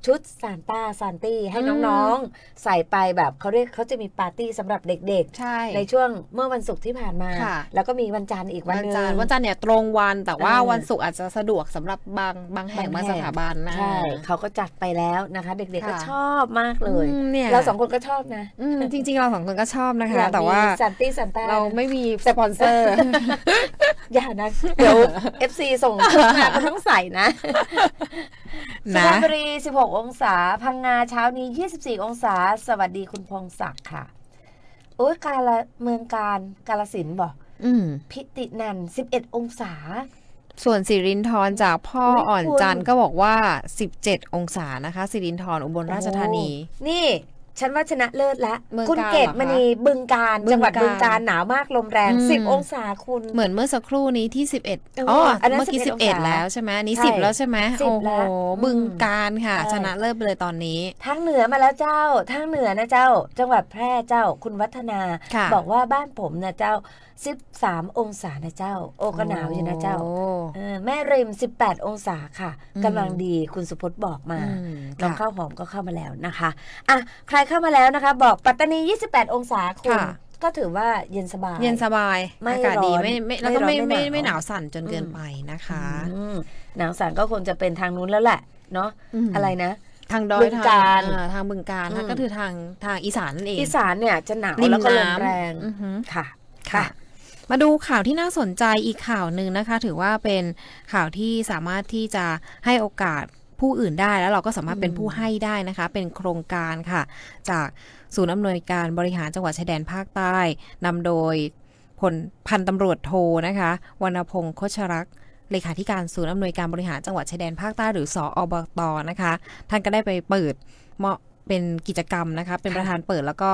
ชุดซานต้าซานตี้ให้น้องๆ ใส่ไปแบบเขาเรียกเขาจะมีปาร์ตี้สำหรับเด็กๆใในช่วงเมื่อวันศุกร์ที่ผ่านมา แล้วก็มีวันจันทร์อีกวันนึงวันจันทร์เนี่ยตรงวันแต่ว่าวันศุกร์อาจจะสะดวกสำหรับบางบางแห่งบางสถาบันนะใช่เขาก็จัดไปแล้วนะคะ เด็กๆก็ชอบมากเลย เราสองคนก็ชอบนะ จริง ๆ เราสองคนก็ชอบนะคะแต่ว่าซานตี้ซานต้าเราไม่มีสปอนเซอร์อย่านะเดี๋ยวเอฟซีส่งมาทั้งใส่นะสุพรรณบุรี 16 องศา พังงาเช้านี้ 24 องศา สวัสดีคุณพงศักดิ์ค่ะอ้ยกาลเมืองการกาลสินบอก พิตินัน 11 องศา ส่วนสิรินทร์จากพ่ออ่อนจันก็บอกว่า 17 องศานะคะ สิรินทร์อุบลราชธานี นี่ฉันว่าชนะเลิศละคุณเกตมณีบึงการ จังหวัดบึงการหนาวมากลมแรงสิบองศาคุณ เหมือนเมื่อสักครู่นี้ที่สิบเอ็ดอ๋อเมื่อกี้สิบเอ็ดแล้วใช่ไหมนี้สิบแล้วใช่ไหมโอ้โหบึงการค่ะชนะเลิศเลยตอนนี้ ทางเหนือมาแล้วเจ้า ทางเหนือนะเจ้า จังหวัดแพร่เจ้า คุณวัฒนา บอกว่าบ้านผมนะเจ้า13 องศานะเจ้า โอ้ก็หนาวอยู่นะเจ้าแม่ริม 18 องศาค่ะกำลังดีคุณสุพจน์บอกมา น้องข้าวหอมก็เข้ามาแล้วนะคะอ่ะใครเข้ามาแล้วนะคะ บอกปัตตานี 28 องศาคุณ ก็ถือว่า เย็นสบาย เย็นสบายอากาศดีไม่ไม่แล้วก็ไม่ไม่ไม่หนาวสั่นจนเกินไปนะคะหนาวสั่นก็คงจะเป็นทางนู้นแล้วแหละ เนาะอะไรนะทางดอยทางทางบึงการก็คือทางทางอีสานนั่นเองอีสานเนี่ยจะหนาวแล้วก็ลมแรงค่ะค่ะมาดูข่าวที่น่าสนใจอีกข่าวหนึ่งนะคะ ถือว่าเป็นข่าวที่สามารถที่จะให้โอกาสผู้อื่นได้ แล้วเราก็สามารถเป็นผู้ให้ได้นะคะ เป็นโครงการค่ะ จากศูนย์อำนวยการบริหารจังหวัดชายแดนภาคใต้นำโดยพลพันตำรวจโทนะคะ วรรณพงศ์โคชรักเลขาธิการศูนย์อำนวยการบริหารจังหวัดชายแดนภาคใต้หรือสออบตนะคะ ท่านก็ได้ไปเปิดเหมาะเป็นกิจกรรมนะคะ เป็นประธานเปิดแล้วก็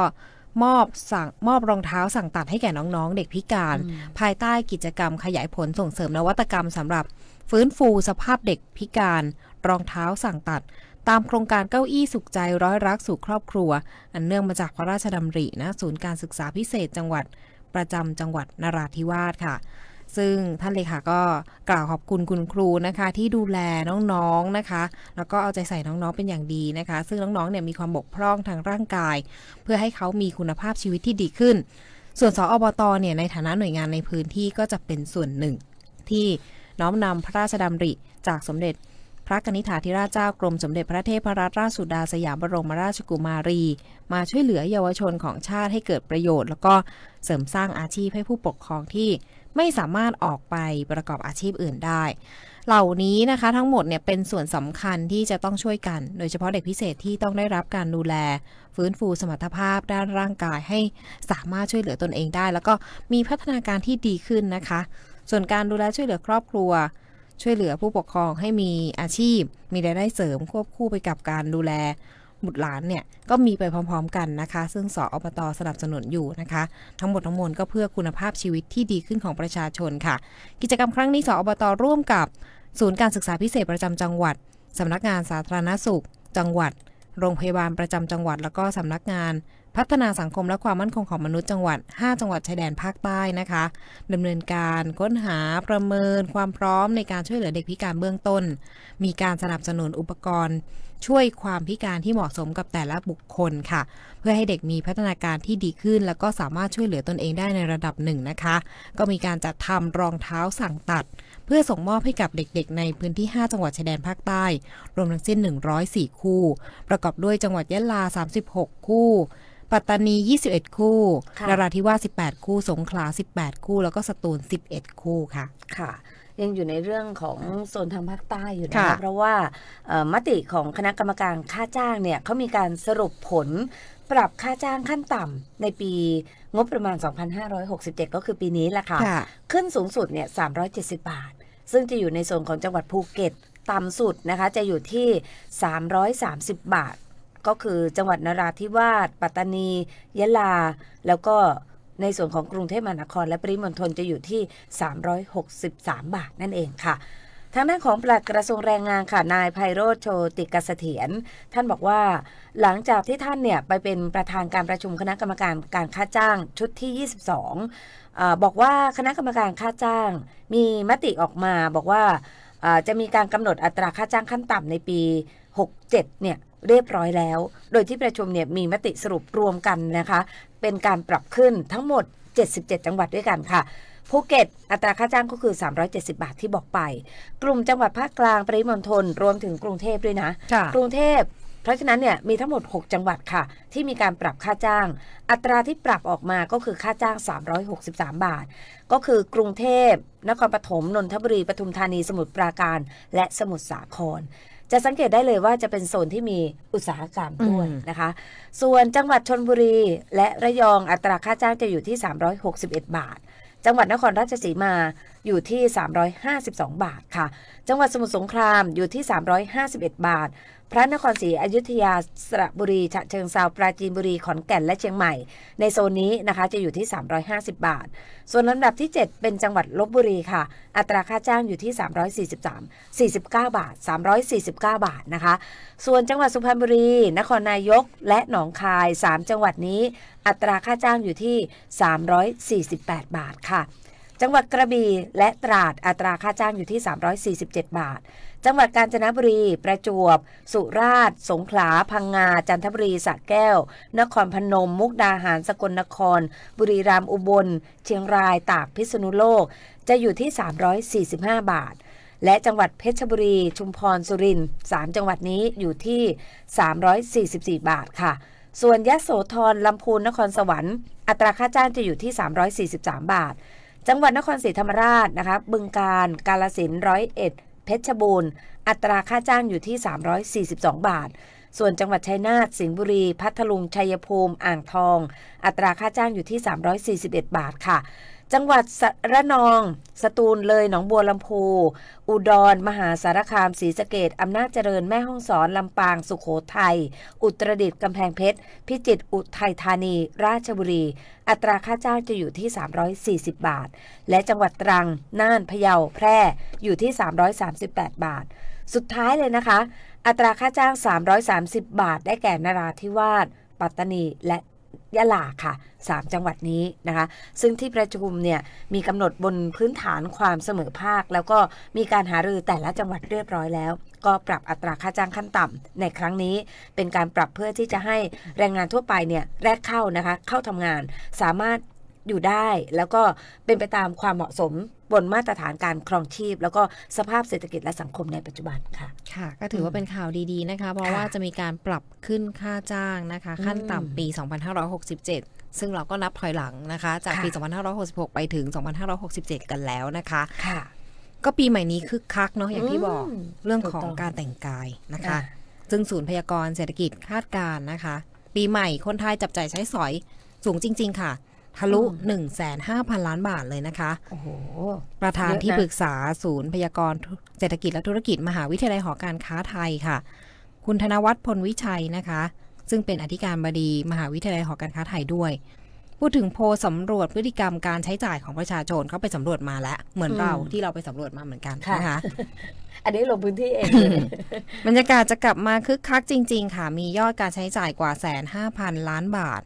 มอบสั่งมอบรองเท้า สั่งตัดให้แก่น้องๆเด็กพิการ ภายใต้กิจกรรมขยายผลส่งเสริมนวัตกรรมสำหรับ ฟื้นฟูสภาพเด็กพิการ รองเท้าสั่งตัด ตามโครงการเก้าอี้สุขใจร้อยรักสู่ครอบครัว อันเนื่องมาจากพระราชดำรินะศูนย์การศึกษาพิเศษ จังหวัดประจำจังหวัดนราธิวาสค่ะซึ่งท่านเลขา ก็กล่าวขอบคุณคุณครูนะคะที่ดูแลน้องๆนนะคะแล้วก็เอาใจใส่น้องๆเป็นอย่างดีนะคะ ซึ่งน้องๆเนี่ยมีความบกพร่องทางร่างกาย เพื่อให้เขามีคุณภาพชีวิตที่ดีขึ้น ส่วนสอบตเนี่ยในฐานะหน่วยงานในพื้นที่ก็จะเป็นส่วนหนึ่ง ที่น้อมนำพระราชดำริจากสมเด็จพระกนิษฐาธิราชเจ้ากรม สมเด็จ พระเทพรัตนราชสุดาสยามบรมราชกุมารี มาช่วยเหลือเยาวชนของชาติให้เกิดประโยชน์ แล้วก็เสริมสร้างอาชีพให้ผู้ปกครองที่ไม่สามารถออกไปประกอบอาชีพอื่นได้ เหล่านี้นะคะ ทั้งหมดเนี่ยเป็นส่วนสำคัญที่จะต้องช่วยกัน โดยเฉพาะเด็กพิเศษที่ต้องได้รับการดูแล ฟื้นฟูสมรรถภาพด้านร่างกายให้สามารถช่วยเหลือตนเองได้ แล้วก็มีพัฒนาการที่ดีขึ้นนะคะ ส่วนการดูแลช่วยเหลือครอบครัว ช่วยเหลือผู้ปกครองให้มีอาชีพ มีรายได้เสริมควบคู่ไปกับการดูแลบุตรหลานเนี่ย ก็มีไปพร้อมๆกันนะคะ ซึ่ง สออบตสนับสนุนอยู่นะคะ ทั้งหมดทั้งมวลก็เพื่อคุณภาพชีวิตที่ดีขึ้นของประชาชนค่ะ กิจกรรม ครั้งนี้ สออบตร่วมกับ ศูนย์การศึกษาพิเศษประจำจังหวัด สำนักงานสาธารณสุข จังหวัดโรงพยาบาลประจำจังหวัด แล้วก็สำนักงาน พัฒนาสังคมและความมั่นคงของมนุษย์จังหวัด 5 จังหวัดชายแดนภาคใต้นะคะ ดำเนินการค้นหาประเมินความพร้อมในการช่วยเหลือเด็กพิการเบื้องต้น มีการสนับสนุนอุปกรณ์ช่วยความพิการที่เหมาะสมกับแต่ละบุคคลค่ะ เพื่อให้เด็กมีพัฒนาการที่ดีขึ้น แล้วก็สามารถช่วยเหลือตนเองได้ในระดับหนึ่งนะคะ ก็มีการจัดทำรองเท้าสั่งตัด เพื่อส่งมอบให้กับเด็กๆ ในพื้นที่ 5 จังหวัดชายแดนภาคใต้ รวมทั้งสิ้น 104 คู่ ประกอบด้วยจังหวัดยะลา 36 คู่ ปัตตานี 21 คู่นราธิวาส 18 คู่สงขลา 18 คู่ แล้วก็สตูล 11 คู่ค่ะค่ะยังอยู่ในเรื่องของโซนทางภาคใต้อยู่นะคะเพราะว่ามติของคณะกรรมการค่าจ้างเนี่ย เขามีการสรุปผลปรับค่าจ้างขั้นต่ำในปีงบประมาณ 2567 ก็คือปีนี้แหละค่ะ ขึ้นสูงสุดเนี่ย 370 บาท ซึ่งจะอยู่ในโซนของจังหวัดภูเก็ต ต่ำสุดนะคะ จะอยู่ที่ 330 บาท ก็คือจังหวัดนราธิวาส ปัตตานี ยะลา แล้วก็ในส่วนของกรุงเทพมหานครและปริมณฑลจะอยู่ที่363บาทนั่นเองค่ะ ทางด้านของปลัดกระทรวงแรงงานค่ะนายไพโรธโชติกเสถียรท่านบอกว่าหลังจากที่ท่านเนี่ยไปเป็นประธานการประชุมคณะกรรมการการค่าจ้างชุดที่ 22อบอกว่าคณะกรรมการค่าจ้างมีมติออกมาบอกว่าจะมีการกำหนดอัตราค่าจ้างขั้นต่ำในปี 67 เนี่ยเรียบร้อยแล้ว โดยที่ประชุมเนี่ยมีมติสรุปรวมกันนะคะ เป็นการปรับขึ้นทั้งหมด 77 จังหวัดด้วยกันค่ะ ภูเก็ตอัตราค่าจ้างก็คือ 370 บาทที่บอกไป กลุ่มจังหวัดภาคกลางปริมณฑลรวมถึงกรุงเทพด้วยนะ กรุงเทพ เพราะฉะนั้นเนี่ยมีทั้งหมด 6 จังหวัดค่ะ ที่มีการปรับค่าจ้าง อัตราที่ปรับออกมาก็คือค่าจ้าง 363 บาท ก็คือกรุงเทพ นครปฐม นนทบุรี ปทุมธานี สมุทรปราการ และสมุทรสาครจะสังเกตได้เลยว่าจะเป็นโซนที่มีอุตสาหกรรมด้วยนะคะ ส่วนจังหวัดชนบุรีและระยองอัตราค่าจ้างจะอยู่ที่ 361 บาท จังหวัดนครราชสีมาอยู่ที่ 352 บาท ค่ะ จังหวัดสมุทรสงคราม อยู่ที่ 351 บาท พระนครศรีอยุธยา สระบุรีฉะเชิงเซาปราจีนบุรี ขอนแก่น และเชียงใหม่ ในโซนนี้นะคะ จะอยู่ที่ 350 บาท ส่วนลำดับที่ 7 เป็นจังหวัดลบบุรีค่ะ อัตราค่าจ้างอยู่ที่ 343 49 บาท 349 บาทนะคะ ส่วนจังหวัดสุพรรณบุรี นครนายก และหนองคาย 3 จังหวัดนี้ อัตราค่าจ้างอยู่ที่ 348 บาท ค่ะจังหวัดกระบี่และตราดอัตราค่าจ้างอยู่ที่ 347 บาท จังหวัดกาญจนบุรี ประจวบ สุราษฎร์สงขลา พังงาจันทบุรีสระแก้ว นครพนม มุกดาหาร สกลนคร บุรีรัมย์อุบล เชียงราย ตากพิษณุโลกจะอยู่ที่ 345 บาท และจังหวัดเพชรบุรี ชุมพรสุรินทร์3จังหวัดนี้อยู่ที่ 344 บาทค่ะ ส่วนยะโสธรลำพูนนครสวรรค์อัตราค่าจ้างจะอยู่ที่ 343 บาทจังหวัดนครศรีธรรมราชนะคะบึงการกาลสินร้อยเอ็ดเพชรบูรณ์อัตราค่าจ้างอยู่ที่ 342 บาท ส่วนจังหวัดชัยนาทสิงห์บุรี พัทลุง ชัยภูมิอ่างทอง อัตราค่าจ้างอยู่ที่ 341 บาทค่ะจังหวัดระนอง สตูลเลยหนองบัวลำพู อุดรมหาสารคามศรีสะเกดอำนาจเจริญแม่ห้องสอน ลำปางสุขโขทัย อุตรดิตถ์กำแพงเพชรพิจิตรอุทัยธานีราชบุรี อัตราค่าจ้างจะอยู่ที่ 340 บาท และจังหวัดตรังน่านพะเยาแพร่อยู่ที่ 338 บาท สุดท้ายเลยนะคะ อัตราค่าจ้าง 330 บาท ได้แก่นราธิวาสปัตตานีและยะลาค่ะ3จังหวัดนี้นะคะ ซึ่งที่ประชุมเนี่ยมีกำหนดบนพื้นฐานความเสมอภาค แล้วก็มีการหารือแต่ละจังหวัดเรียบร้อยแล้ว ก็ปรับอัตราค่าจ้างขั้นต่ำในครั้งนี้เป็นการปรับเพื่อที่จะให้แรงงานทั่วไปเนี่ยแรกเข้านะคะเข้าทำงานสามารถอยู่ได้แล้วก็เป็นไปตามความเหมาะสมบนมาตรฐานการครองชีพ แล้วก็สภาพเศรษฐกิจและสังคมในปัจจุบันค่ะค่ะ ก็ถือว่าเป็นข่าวดีๆนะคะ เพราะว่าจะมีการปรับขึ้นค่าจ้างนะคะ ขั้นต่ำปี 2567 ซึ่งเราก็นับถอยหลังนะคะจากปี 2566 ไปถึง 2567 กันแล้วนะคะค่ะ ก็ปีใหม่นี้คึกคักเนาะอย่างที่บอกเรื่องของการแต่งกายนะคะ ซึ่งศูนย์พยากรณ์เศรษฐกิจคาดการณ์นะคะ ปีใหม่คนไทยจับใจ่ายใช้สอยสูงจริง ๆ ค่ะทะลุ 1 5 0 0 0 ล้านบาทเลยนะคะ ประธานที่ปรึกษาศูนย์พยากรเศรษฐกิจและธุรกิจมหาวิทยาลัยหอการค้าไทยค่ะ คุณธนวัฒน์พลวิชัยนะคะ ซึ่งเป็นอธิการบดีมหาวิทยาลัยหอการค้าไทยด้วย พูดถึงโพสำรวจพฤติกรรมการใช้จ่ายของประชาชนเขาไปสำรวจมาแล้ว เหมือนเราที่เราไปสำรวจมาเหมือนกันนะคะอันนี้ลงพื้นที่เอง บรรยากาศจะกลับมาคึกคักจริง ๆ ค่ะ มียอดการใช้จ่ายกว่าแสนห้าพันล้านบาท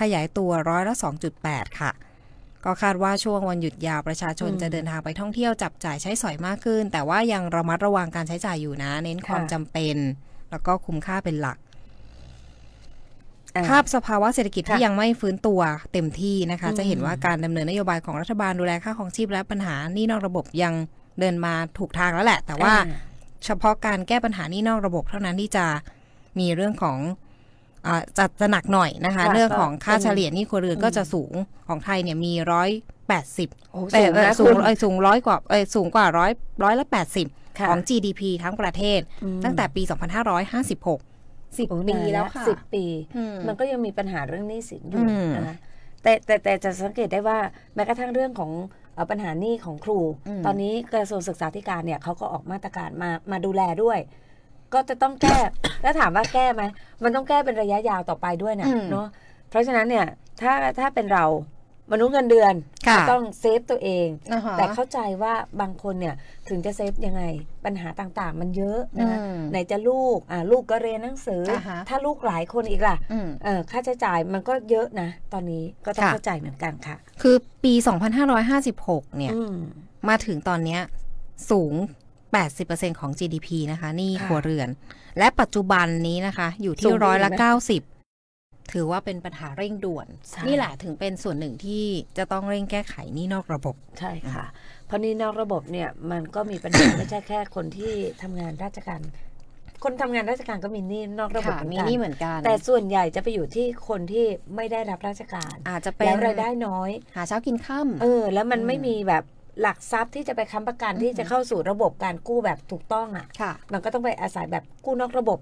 ขยายตัวร้อยละ2.8 ค่ะ ก็คาดว่าช่วงวันหยุดยาวประชาชนจะเดินทางไปท่องเที่ยว จับจ่ายใช้สอยมากขึ้น แต่ว่ายังระมัดระวังการใช้จ่ายอยู่นะ เน้นความจำเป็น แล้วก็คุ้มค่าเป็นหลักภาพสภาวะเศรษฐกิจที่ยังไม่ฟื้นตัวเต็มที่นะคะ จะเห็นว่าการดำเนินนโยบายของรัฐบาลดูแลค่าของชีพและปัญหานี่นอกระบบยังเดินมาถูกทางแล้วแหละ แต่ว่าเฉพาะการแก้ปัญหานี่นอกระบบ เท่านั้นที่จะมีเรื่องของจะจะหนักหน่อยนะคะเรื่องของค่าเฉลี่ยนี่ครัวเรือนก็จะสูงของไทยเนี่ยมีร้อยแปดสิบแต่สูงสูงร้อยกว่าสูงกว่าร้อยร้อยละแปดสิบของ GDP ทั้งประเทศตั้งแต่ปี 2556 10 ปีแล้วค่ะ10ปีมันก็ยังมีปัญหาเรื่องหนี้สินอยู่นะคะแต่แต่แต่จะสังเกตได้ว่าแม้กระทั่งเรื่องของปัญหาหนี้ของครู ตอนนี้กระทรวงศึกษาธิการเนี่ยเขาก็ออกมาตรการมามาดูแลด้วยก็จะต้องแก้ แล้วถามว่าแก้ไหมมันต้องแก้เป็นระยะยาวต่อไปด้วยนะเนาะเพราะฉะนั้นเนี่ย ถ้าถ้าเป็นเรามนุษย์เงินเดือนต้องเซฟตัวเอง แต่เข้าใจว่าบางคนเนี่ย ถึงจะเซฟยังไง ปัญหาต่างๆมันเยอะนะคะไหนจะลูกลูกก็เรียนหนังสือ ถ้าลูกหลายคนอีกล่ะค่าใช้จ่ายมันก็เยอะนะ ตอนนี้ก็ต้องเข้าใจเหมือนกันค่ะ คือปี 2556เนี่ยมาถึงตอนเนี้ยสูง80%ของ GDP นะคะ นี่ครัวเรือน และปัจจุบันนี้นะคะ อยู่ที่ร้อยละ 90 ถือว่าเป็นปัญหาเร่งด่วนนี่แหละถึงเป็นส่วนหนึ่งที่จะต้องเร่งแก้ไขนี่นอกระบบ ใช่ค่ะ เพราะนี่นอกระบบเนี่ยมันก็มีปัญหาไม่ใช่แค่คนที่ทำงานราชการ คนทำงานราชการก็มีนี่นอกระบบมีนี่เหมือนกัน แต่ส่วนใหญ่จะไปอยู่ที่คนที่ไม่ได้รับราชการ อาจจะเป็นรายได้น้อย หาเช้ากินค่าเออ แล้วมันไม่มีแบบหลักทรัพย์ที่จะไปค้ำประกันที่จะเข้าสู่ระบบการกู้แบบถูกต้องอ่ะ มันก็ต้องไปอาศัยแบบกู้นอกระบบ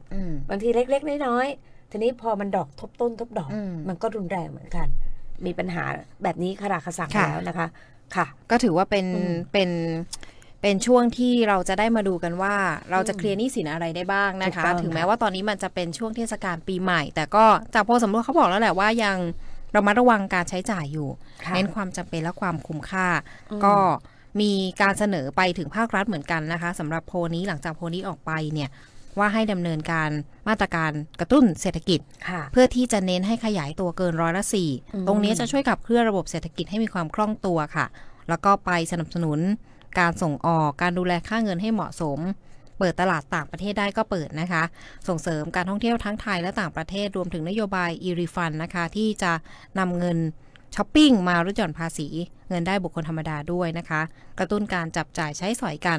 บางทีเล็ก ๆ น้อยๆทีนี้พอมันดอกทบต้น ทบดอก มันก็รุนแรงเหมือนกัน มีปัญหาแบบนี้ขราขสังแล้วนะคะ ค่ะ ก็ถือว่าเป็นเป็น เป็นช่วงที่เราจะได้มาดูกันว่า เราจะเคลียร์หนี้สินอะไรได้บ้างนะคะถึงแม้ว่าตอนนี้มันจะเป็นช่วงเทศกาลปีใหม่แต่ก็จากพอสำรวจเขาบอกแล้วแหละว่ายังเรามาระวังการใช้จ่ายอยู่เน้นความจำเป็นและความคุ้มค่า ก็มีการเสนอไปถึงภาครัฐเหมือนกันนะคะ สำหรับโพนี้หลังจากโพนี้ออกไปเนี่ยว่าให้ดำเนินการมาตรการกระตุ้นเศรษฐกิจเพื่อที่จะเน้นให้ขยายตัวเกินร้อยละสี่ตรงนี้จะช่วยกับเคลื่อนระบบเศรษฐกิจให้มีความคล่องตัวค่ะ แล้วก็ไปสนับสนุนการส่งออกการดูแลค่าเงินให้เหมาะสมเปิดตลาดต่างประเทศได้ก็เปิดนะคะ ส่งเสริมการท่องเที่ยวทั้งไทยและต่างประเทศรวมถึงนโยบายอีริฟันนะคะ ที่จะนำเงินช้อปปิ้งมาลดหย่อนภาษี เงินได้บุคคลธรรมดาด้วยนะคะ กระตุ้นการจับจ่ายใช้สอยกัน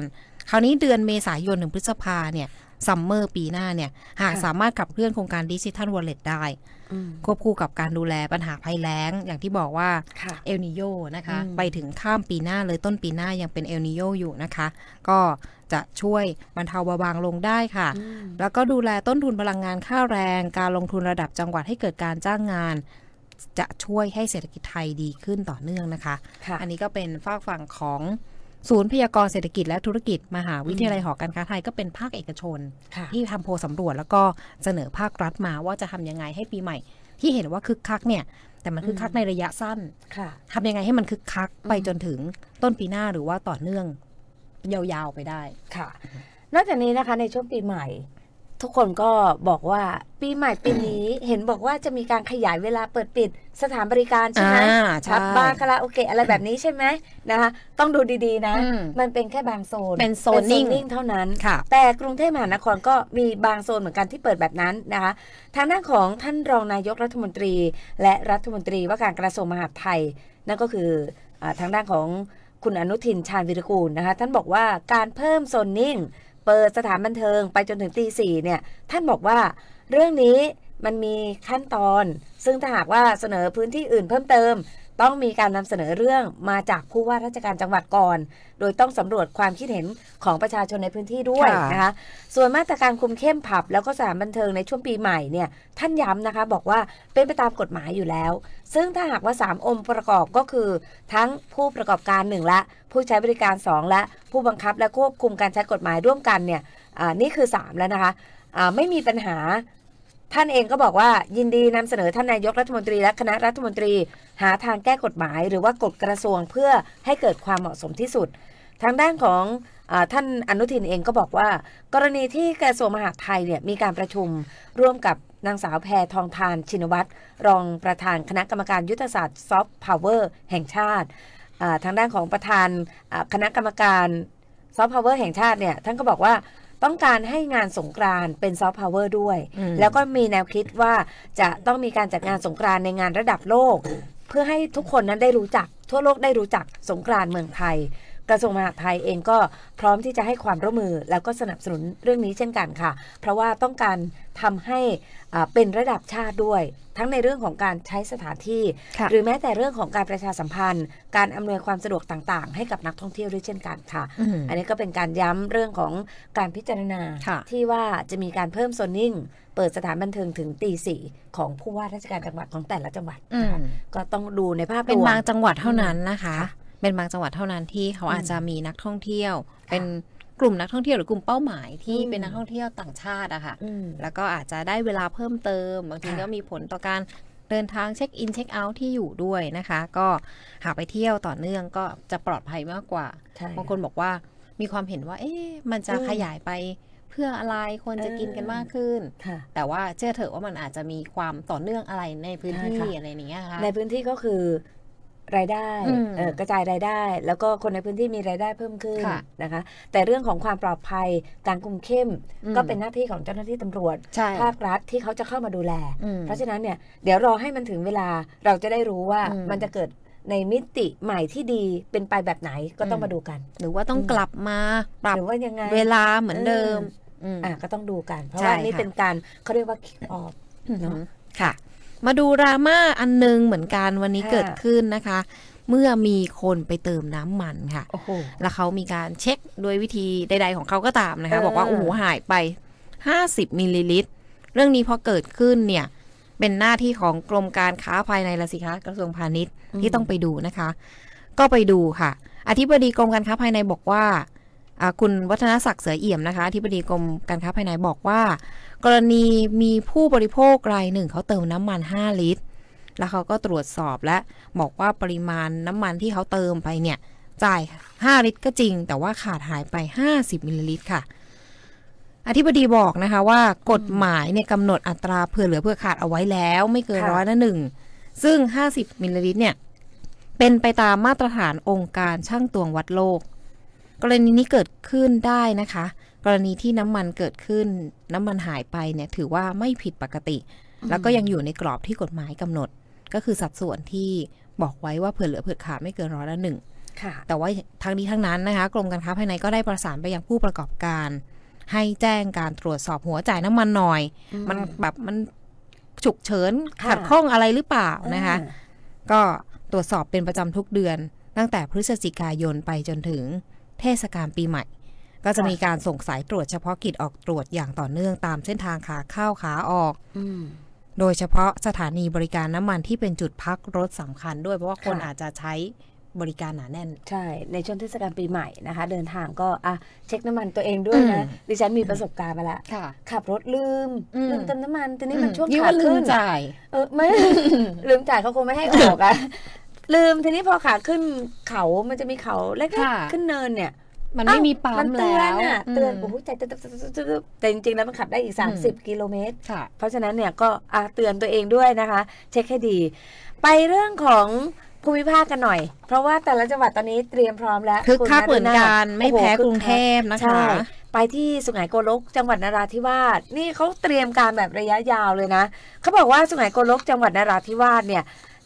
คราวนี้เดือนเมษายนถึงพฤษภาเนี่ยซัมเมอร์ปีหน้าเนี่ย หากสามารถขับเคลื่อนโครงการดิจิทัลวอลเล็ตได้ควบคู่กับการดูแลปัญหาภัยแล้งอย่างที่บอกว่าเอลนิโยนะคะไปถึงข้ามปีหน้าเลยต้นปีหน้ายังเป็นเอลนิโยอยู่นะคะ ก็จะช่วยบรรเทาเบาบางลงได้ค่ะ แล้วก็ดูแลต้นทุนพลังงานค่าแรง การลงทุนระดับจังหวัดให้เกิดการจ้างงาน จะช่วยให้เศรษฐกิจไทยดีขึ้นต่อเนื่องนะคะคะอันนี้ก็เป็นฝากฝั่งของศูนย์พยากรเศรษฐกิจและธุรกิจมหาวิทยาลัยหอการค้าไทย ก็เป็นภาคเอกชน ที่ทำโพสำรวจแล้วก็เสนอภาครัฐมาว่าจะทำยังไงให้ปีใหม่ ที่เห็นว่าคึกคักเนี่ยแต่มันคึกคักในระยะสั้นทำยังไงให้มันคึกคักไปจนถึงต้นปีหน้าหรือว่าต่อเนื่อง ยาวๆไปได้ค่ะนอกจากนี้นะคะในช่วงปีใหม่ทุกคนก็บอกว่าปีใหม่ปีนี้เห็นบอกว่าจะมีการขยายเวลาเปิดปิดสถานบริการใช่ไหมผับบาร์คาราโอเกะอะไรแบบนี้ใช่ไหมนะคะต้องดูดีๆนะ มันเป็นแค่บางโซนเป็นโซนนิ่งเท่านั้นแต่กรุงเทพมหานครก็มีบางโซนเหมือนกันที่เปิดแบบนั้นนะคะ ทางด้านของท่านรองนายกรัฐมนตรี และรัฐมนตรีว่าการกระทรวงมหาดไทยนั่นก็คืออทางด้านของคุณอนุทินชาญวิรกูลนะคะ ท่านบอกว่าการเพิ่มโซนนิ่งเปิดสถานบันเทิงไปจนถึงตีสี่เนี่ย ท่านบอกว่าเรื่องนี้มันมีขั้นตอน ซึ่งถ้าหากว่าเสนอพื้นที่อื่นเพิ่มเติมต้องมีการนำเสนอเรื่องมาจากผู้ว่าราชการจังหวัดก่อน โดยต้องสำรวจความคิดเห็นของประชาชนในพื้นที่ด้วยนะคะ ส่วนมาตรการคุมเข้มผับ แล้วก็สถานบันเทิงในช่วงปีใหม่เนี่ย ท่านย้ำนะคะ บอกว่าเป็นไปตามกฎหมายอยู่แล้ว ซึ่งถ้าหากว่า 3องค์ประกอบก็คือทั้งผู้ประกอบการ1ละผู้ใช้บริการ2ละผู้บังคับและควบคุมการใช้กฎหมายร่วมกันเนี่ยนี่คือ 3 แล้วนะคะไม่มีปัญหาท่านเองก็บอกว่า ยินดีนำเสนอท่านนายกรัฐมนตรีและคณะรัฐมนตรี หาทางแก้กฎหมาย หรือว่ากฎกระทรวงเพื่อให้เกิดความเหมาะสมที่สุด ทางด้านของท่านอนุทินเองก็บอกว่า กรณีที่กระทรวงมหาดไทยเนี่ยมีการประชุมร่วมกับนางสาวแพทองทานชินวัตรรองประธานคณะกรรมการยุทธศาสตร์ซอฟต์พาวเวอร์แห่งชาติทางด้านของประธานคณะกรรมการซอฟต์พาวเวอร์แห่งชาติเนี่ยท่านก็บอกว่าต้องการให้งานสงกรานเป็นซอฟต์พาวเวอร์ด้วย แล้วก็มีแนวคิดว่าจะต้องมีการจัดงานสงกรานในงานระดับโลก เพื่อให้ทุกคนนั้นได้รู้จักทั่วโลกได้รู้จักสงกรานเมืองไทยกระทรวงมหาดไทยเองก็พร้อมที่จะให้ความร่วมมือแล้วก็สนับสนุนเรื่องนี้เช่นกันค่ะ เพราะว่าต้องการทำให้เป็นระดับชาติด้วย ทั้งในเรื่องของการใช้สถานที่ หรือแม้แต่เรื่องของการประชาสัมพันธ์ การอำนวยความสะดวกต่างๆ ให้กับนักท่องเที่ยวด้วยเช่นกันค่ะออันนี้ก็เป็นการย้ำเรื่องของการพิจารณา ที่ว่าจะมีการเพิ่มโซนนิ่ง เปิดสถานบันเทิงถึงตีสี่ของผู้ว่าราชการจังหวัดของแต่ละจังหวัดก็ต้องดูในภาพรวมเป็นบางจังหวัดเท่านั้นนะคะเป็นบางจังหวัดเท่านั้นที่เขาอาจจะมีนักท่องเที่ยว เป็นกลุ่มนักท่องเที่ยวหรือกลุ่มเป้าหมายที่เป็นนักท่องเที่ยวต่างชาติอะค่ะแล้วก็อาจจะได้เวลาเพิ่มเติม บางทีก็มีผลต่อการเดินทางเช็คอินเช็คเอาท์ที่อยู่ด้วยนะคะ ก็หากไปเที่ยวต่อเนื่องก็จะปลอดภัยมากกว่าบางคนบอกว่ามีความเห็นว่า เอ๊ะมันจะขยายไปเพื่ออะไรควรจะกินกันมากขึ้น แต่ว่าเชื่อเถอะว่ามันอาจจะมีความต่อเนื่องอะไรในพื้นที่อะไรอย่างเงี้ยค่ะในพื้นที่ก็คือรายได้กระจายรายได้ แล้วก็คนในพื้นที่มีรายได้เพิ่มขึ้นนะคะ แต่เรื่องของความปลอดภัย การคุมเข้มก็เป็นหน้าที่ของเจ้าหน้าที่ตำรวจภาครัฐที่เขาจะเข้ามาดูแล เพราะฉะนั้นเนี่ย เดี๋ยวรอให้มันถึงเวลาเราจะได้รู้ว่า มันจะเกิดในมิติใหม่ที่ดีเป็นไปแบบไหนก็ต้องมาดูกัน หรือว่าต้องกลับมาปรับว่ายังไง เวลาเหมือนเดิมอ่าก็ต้องดูกันเพราะว่านี่เป็นการเขาเรียกว่าคิกออฟเนาะค่ะมาดูดราม่าอันนึงเหมือนกันวันนี้เกิดขึ้นนะคะ เมื่อมีคนไปเติมน้ำมันค่ะ แล้วเขามีการเช็คด้วยวิธีใด ๆของเขาก็ตามนะคะ บอกว่าโอ้โหหายไป50มิลลิลิตร เรื่องนี้พอเกิดขึ้นเนี่ย เป็นหน้าที่ของกรมการค้าภายในละสิคะ กระทรวงพาณิชย์ที่ต้องไปดูนะคะ ก็ไปดูค่ะ อธิบดีกรมการค้าภายในบอกว่าคุณวัฒนศักดิ์เสือเอี่ยมนะคะที่บดีกรมการค้าภายในบอกว่า กรณีมีผู้บริโภครายหนึ่งเขาเติมน้ำมัน 5 ลิตร แล้วเขาก็ตรวจสอบและบอกว่าปริมาณน้ำมันที่เขาเติมไปเนี่ยจ่าย 5 ลิตรก็จริง แต่ว่าขาดหายไป 50มิลลิลิตรค่ะ อธิบดีบอกนะคะว่ากฎหมายในกำหนดอัตราเผื่อเหลือเพื่อขาดเอาไว้แล้ว ไม่เกินร้อยละหนึ่งซึ่ง 50มิลลิลิตรเนี่ยเป็นไปตามมาตรฐานองค์การช่างตวงวัดโลกกรณีนี้เกิดขึ้นได้นะคะ กรณีที่น้ำมันเกิดขึ้นน้ำมันหายไปเนี่ยถือว่าไม่ผิดปกติ แล้วก็ยังอยู่ในกรอบที่กฎหมายกำหนด ก็คือสัดส่วนที่บอกไว้ว่าเผื่อเหลือเผื่อขาดไม่เกินร้อยละหนึ่งแต่ว่าทั้งนี้ทั้งนั้นนะคะกรมการค้าภายในก็ได้ประสานไปยังผู้ประกอบการ ให้แจ้งการตรวจสอบหัวจ่ายน้ำมันหน่อยมันแบบมันฉุกเฉินขัดข้องอะไรหรือเปล่านะคะก็ตรวจสอบเป็นประจำทุกเดือน ตั้งแต่พฤศจิกายนไปจนถึงเทศกาลปีใหม่ ก็จะมีการส่งสายตรวจเฉพาะกิจออกตรวจอย่างต่อเนื่องตาม เส้นทางขาเข้าขาออกโดยเฉพาะสถานีบริการน้ำมันที่เป็นจุดพักรถสำคัญด้วย เพราะว่าคนอาจจะใช้บริการหนาแน่น ใช่ ในช่วงเทศกาลปีใหม่นะคะเดินทางก็ อ่ะเช็คน้ำมันตัวเองด้วยนะดิฉันมีประสบการณ์มาละขับรถลืมลืมเติมน้ำมันทีนี้มันช่วงขาขึ้นจ่ายเออไม่ ลืมจ่ายเขาคงไม่ให้ออกอะลืมทีนี้พอขาขึ้นเขา มันจะมีเขาเล็กๆขึ้นเนินเนี่ย มันไม่มีปั๊มแล้วเตือนออะเตืนโอ้โหใจเตนแต่จริง ๆ แล้วมันขับได้อีก30กิโลเมตรเพราะฉะนั้นเนี่ยก็เตือนตัวเองด้วยนะคะ เช็คให้ดี ไปเรื่องของภูมิภาคกันหน่อย เพราะว่าแต่ละจังหวัดตอนนี้เตรียมพร้อมแล้วคึกค่าเหมือนการไม่แพ้กรุงเทพนะคะ ไปที่สุไหงโกลก จังหวัดนราธิวาสนี่เขาเตรียมการแบบระยะยาวเลยนะเขาบอกว่าสุไหงโกลกจังหวัดนราธิวาสเนี่ย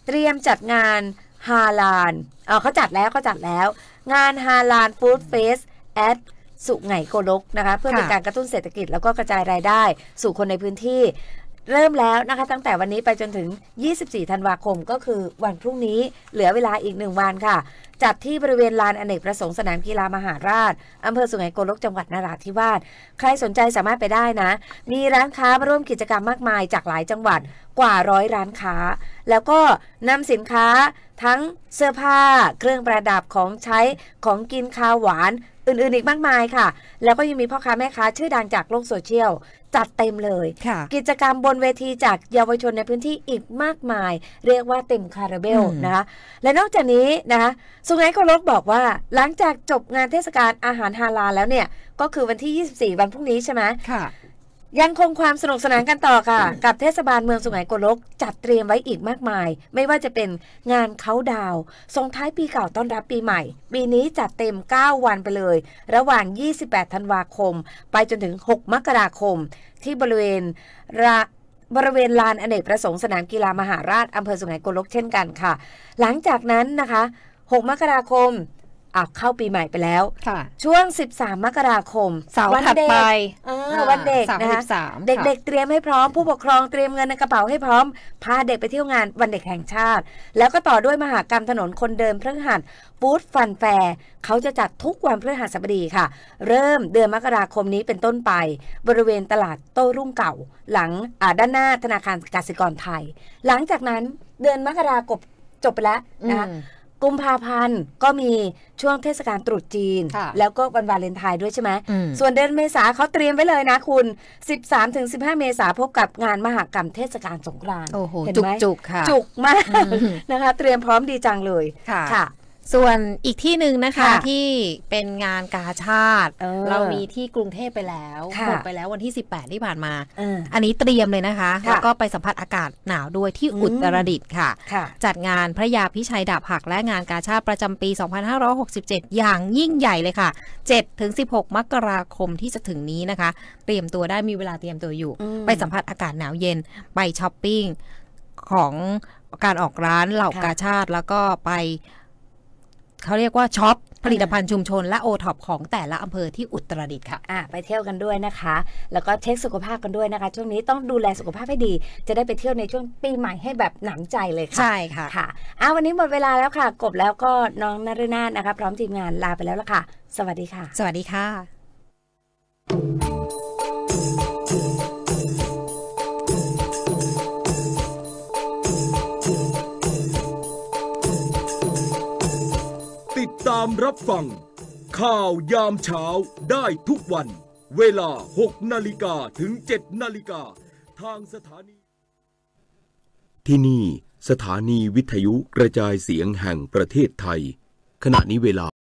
เตรียมจัดงานฮาลานเเขาจัดแล้วเขาจัดแล้ว งานฮาลานฟู้ดเฟสแอดสุไหงโกลกนะคะ เพื่อเป็นการกระตุ้นเศรษฐกิจแล้วก็กระจายรายได้ สู่คนในพื้นที่ เริ่มแล้วนะคะ ตั้งแต่วันนี้ไปจนถึง 24ธันวาคม ก็คือวันพรุ่งนี้เหลือเวลาอีกหนึ่งวันค่ะจัดที่บริเวณลานอนเนกประสงค์สนามกีฬามหาราชอำเภอสุไหงโกลกจังหวัดนราธิวาส ใครสนใจสามารถไปได้นะ มีร้านค้ามาร่วมกิจกรรมมากมายจากหลายจังหวัดกว่าร้อยร้านค้า แล้วก็นำสินค้าทั้งเสื้อผ้าเครื่องประดับของใช้ของกินคาวหวานอื่นๆ อีกมากมายค่ะ แล้วก็ยังมีพ่อค้าแม่ค้า ชื่อดังจากโลกโซเชียลจัดเต็มเลย กิจกรรมบนเวทีจากเยาวชนในพื้นที่อีกมากมาย เรียกว่าเต็มคาราเบลนะคะ และนอกจากนี้นะคะสุงไงโกลกบอกว่า หลังจากจบงานเทศกาลอาหารฮาลาแล้วเนี่ย ก็คือวันที่ 24 วันพรุ่งนี้ใช่ไหมค่ะ ยังคงความสนุกสนานกันต่อค่ะ กับเทศบาลเมืองสุไหงโกลก จัดเตรียมไว้อีกมากมาย ไม่ว่าจะเป็นงานเขาดาวส่งท้ายปีเก่าต้อนรับปีใหม่ ปีนี้จัดเต็ม 9 วันไปเลย ระหว่าง 28ธันวาคม ไปจนถึง 6 มกราคม ที่บริเวณระบริเวณลานอเนกประสงค์สนามกีฬามหาราชอำเภอสุไหงโกลกเช่นกันค่ะ หลังจากนั้นนะคะ6มกราคมอ่ะเข้าปีใหม่ไปแล้วช่วง 13 มกราคม สาวันเดไปวันเด็กนะคะเด็กๆ เตรียมให้พร้อมผู้ปกครองเตรียมเงินในกระเป๋าให้พร้อม พาเด็กไปเที่ยวงาน วันเด็กแห่งชาติ แล้วก็ต่อด้วยมหากรรมถนนคนเดินพฤหัสฟูดฟันแฟร์เขาจะจัดทุกวันพฤหัสบดีค่ะ เริ่มเดือนมกราคมนี้เป็นต้นไป บริเวณตลาดโต้รุ่งเก่า หลังด้านหน้าธนาคารกสิกรไทย หลังจากนั้นเดือนมกราคมจบไปแล้วนะคะกุมภาพันธ์ก็มีช่วงเทศกาลตรุษจีน แล้วก็วันวาเลนไทน์ด้วยใช่ไหมส่วนเดือนเมษาเขาเตรียมไว้เลยนะคุณ 13-15 เมษาพบกับงานมหากรรมเทศกาลสงกรานต์เห็นไหมจุกค่ะ จุกมากนะคะ เตรียมพร้อมดีจังเลยค่ะส่วนอีกที่หนึ่งนะคะคะ ที่เป็นงานกาชาติเเรามีที่กรุงเทพไปแล้วหมดไปแล้ววันที่ 18 ที่ผ่านมาออันนี้เตรียมเลยนะคะคะแล้วก็ไปสัมผัสอากาศหนาวด้วยที่อุตรดิตถ์ค่ะคะจัดงานพระยาพิชัยดาบหักและงานกาชาติประจำปี 2567 อย่างยิ่งใหญ่เลยค่ะ7-16มกราคมที่จะถึงนี้นะคะ เตรียมตัวได้มีเวลาเตรียมตัวอยู่ ไปสัมผัสอากาศหนาวเย็นไปช้อปปิ้งของการออกร้านเหล่ากาชาติแล้วก็ไปเขาเรียกว่าช็อป ผลิตภัณฑ์ชุมชน และโอท็อปของแต่ละอำเภอที่อุตรดิตถ์ค่ะอ่าไปเที่ยวกันด้วยนะคะ แล้วก็เช็คสุขภาพกันด้วยนะคะ ช่วงนี้ต้องดูแลสุขภาพให้ดี จะได้ไปเที่ยวในช่วงปีใหม่ให้แบบหนำใจเลยค่ะ ใช่ค่ะค่ะอ่าวันนี้หมดเวลาแล้วค่ะ กบแล้วก็น้องนินาถนะคะ พร้อมทีมงานลาไปแล้วละค่ะ สวัสดีค่ะ สวัสดีค่ะตามรับฟังข่าวยามเช้าได้ทุกวัน เวลา6นาฬิกาถึง7นาฬิกาทางสถานี ที่นี่สถานีวิทยุกระจายเสียงแห่งประเทศไทย ขณะนี้เวลา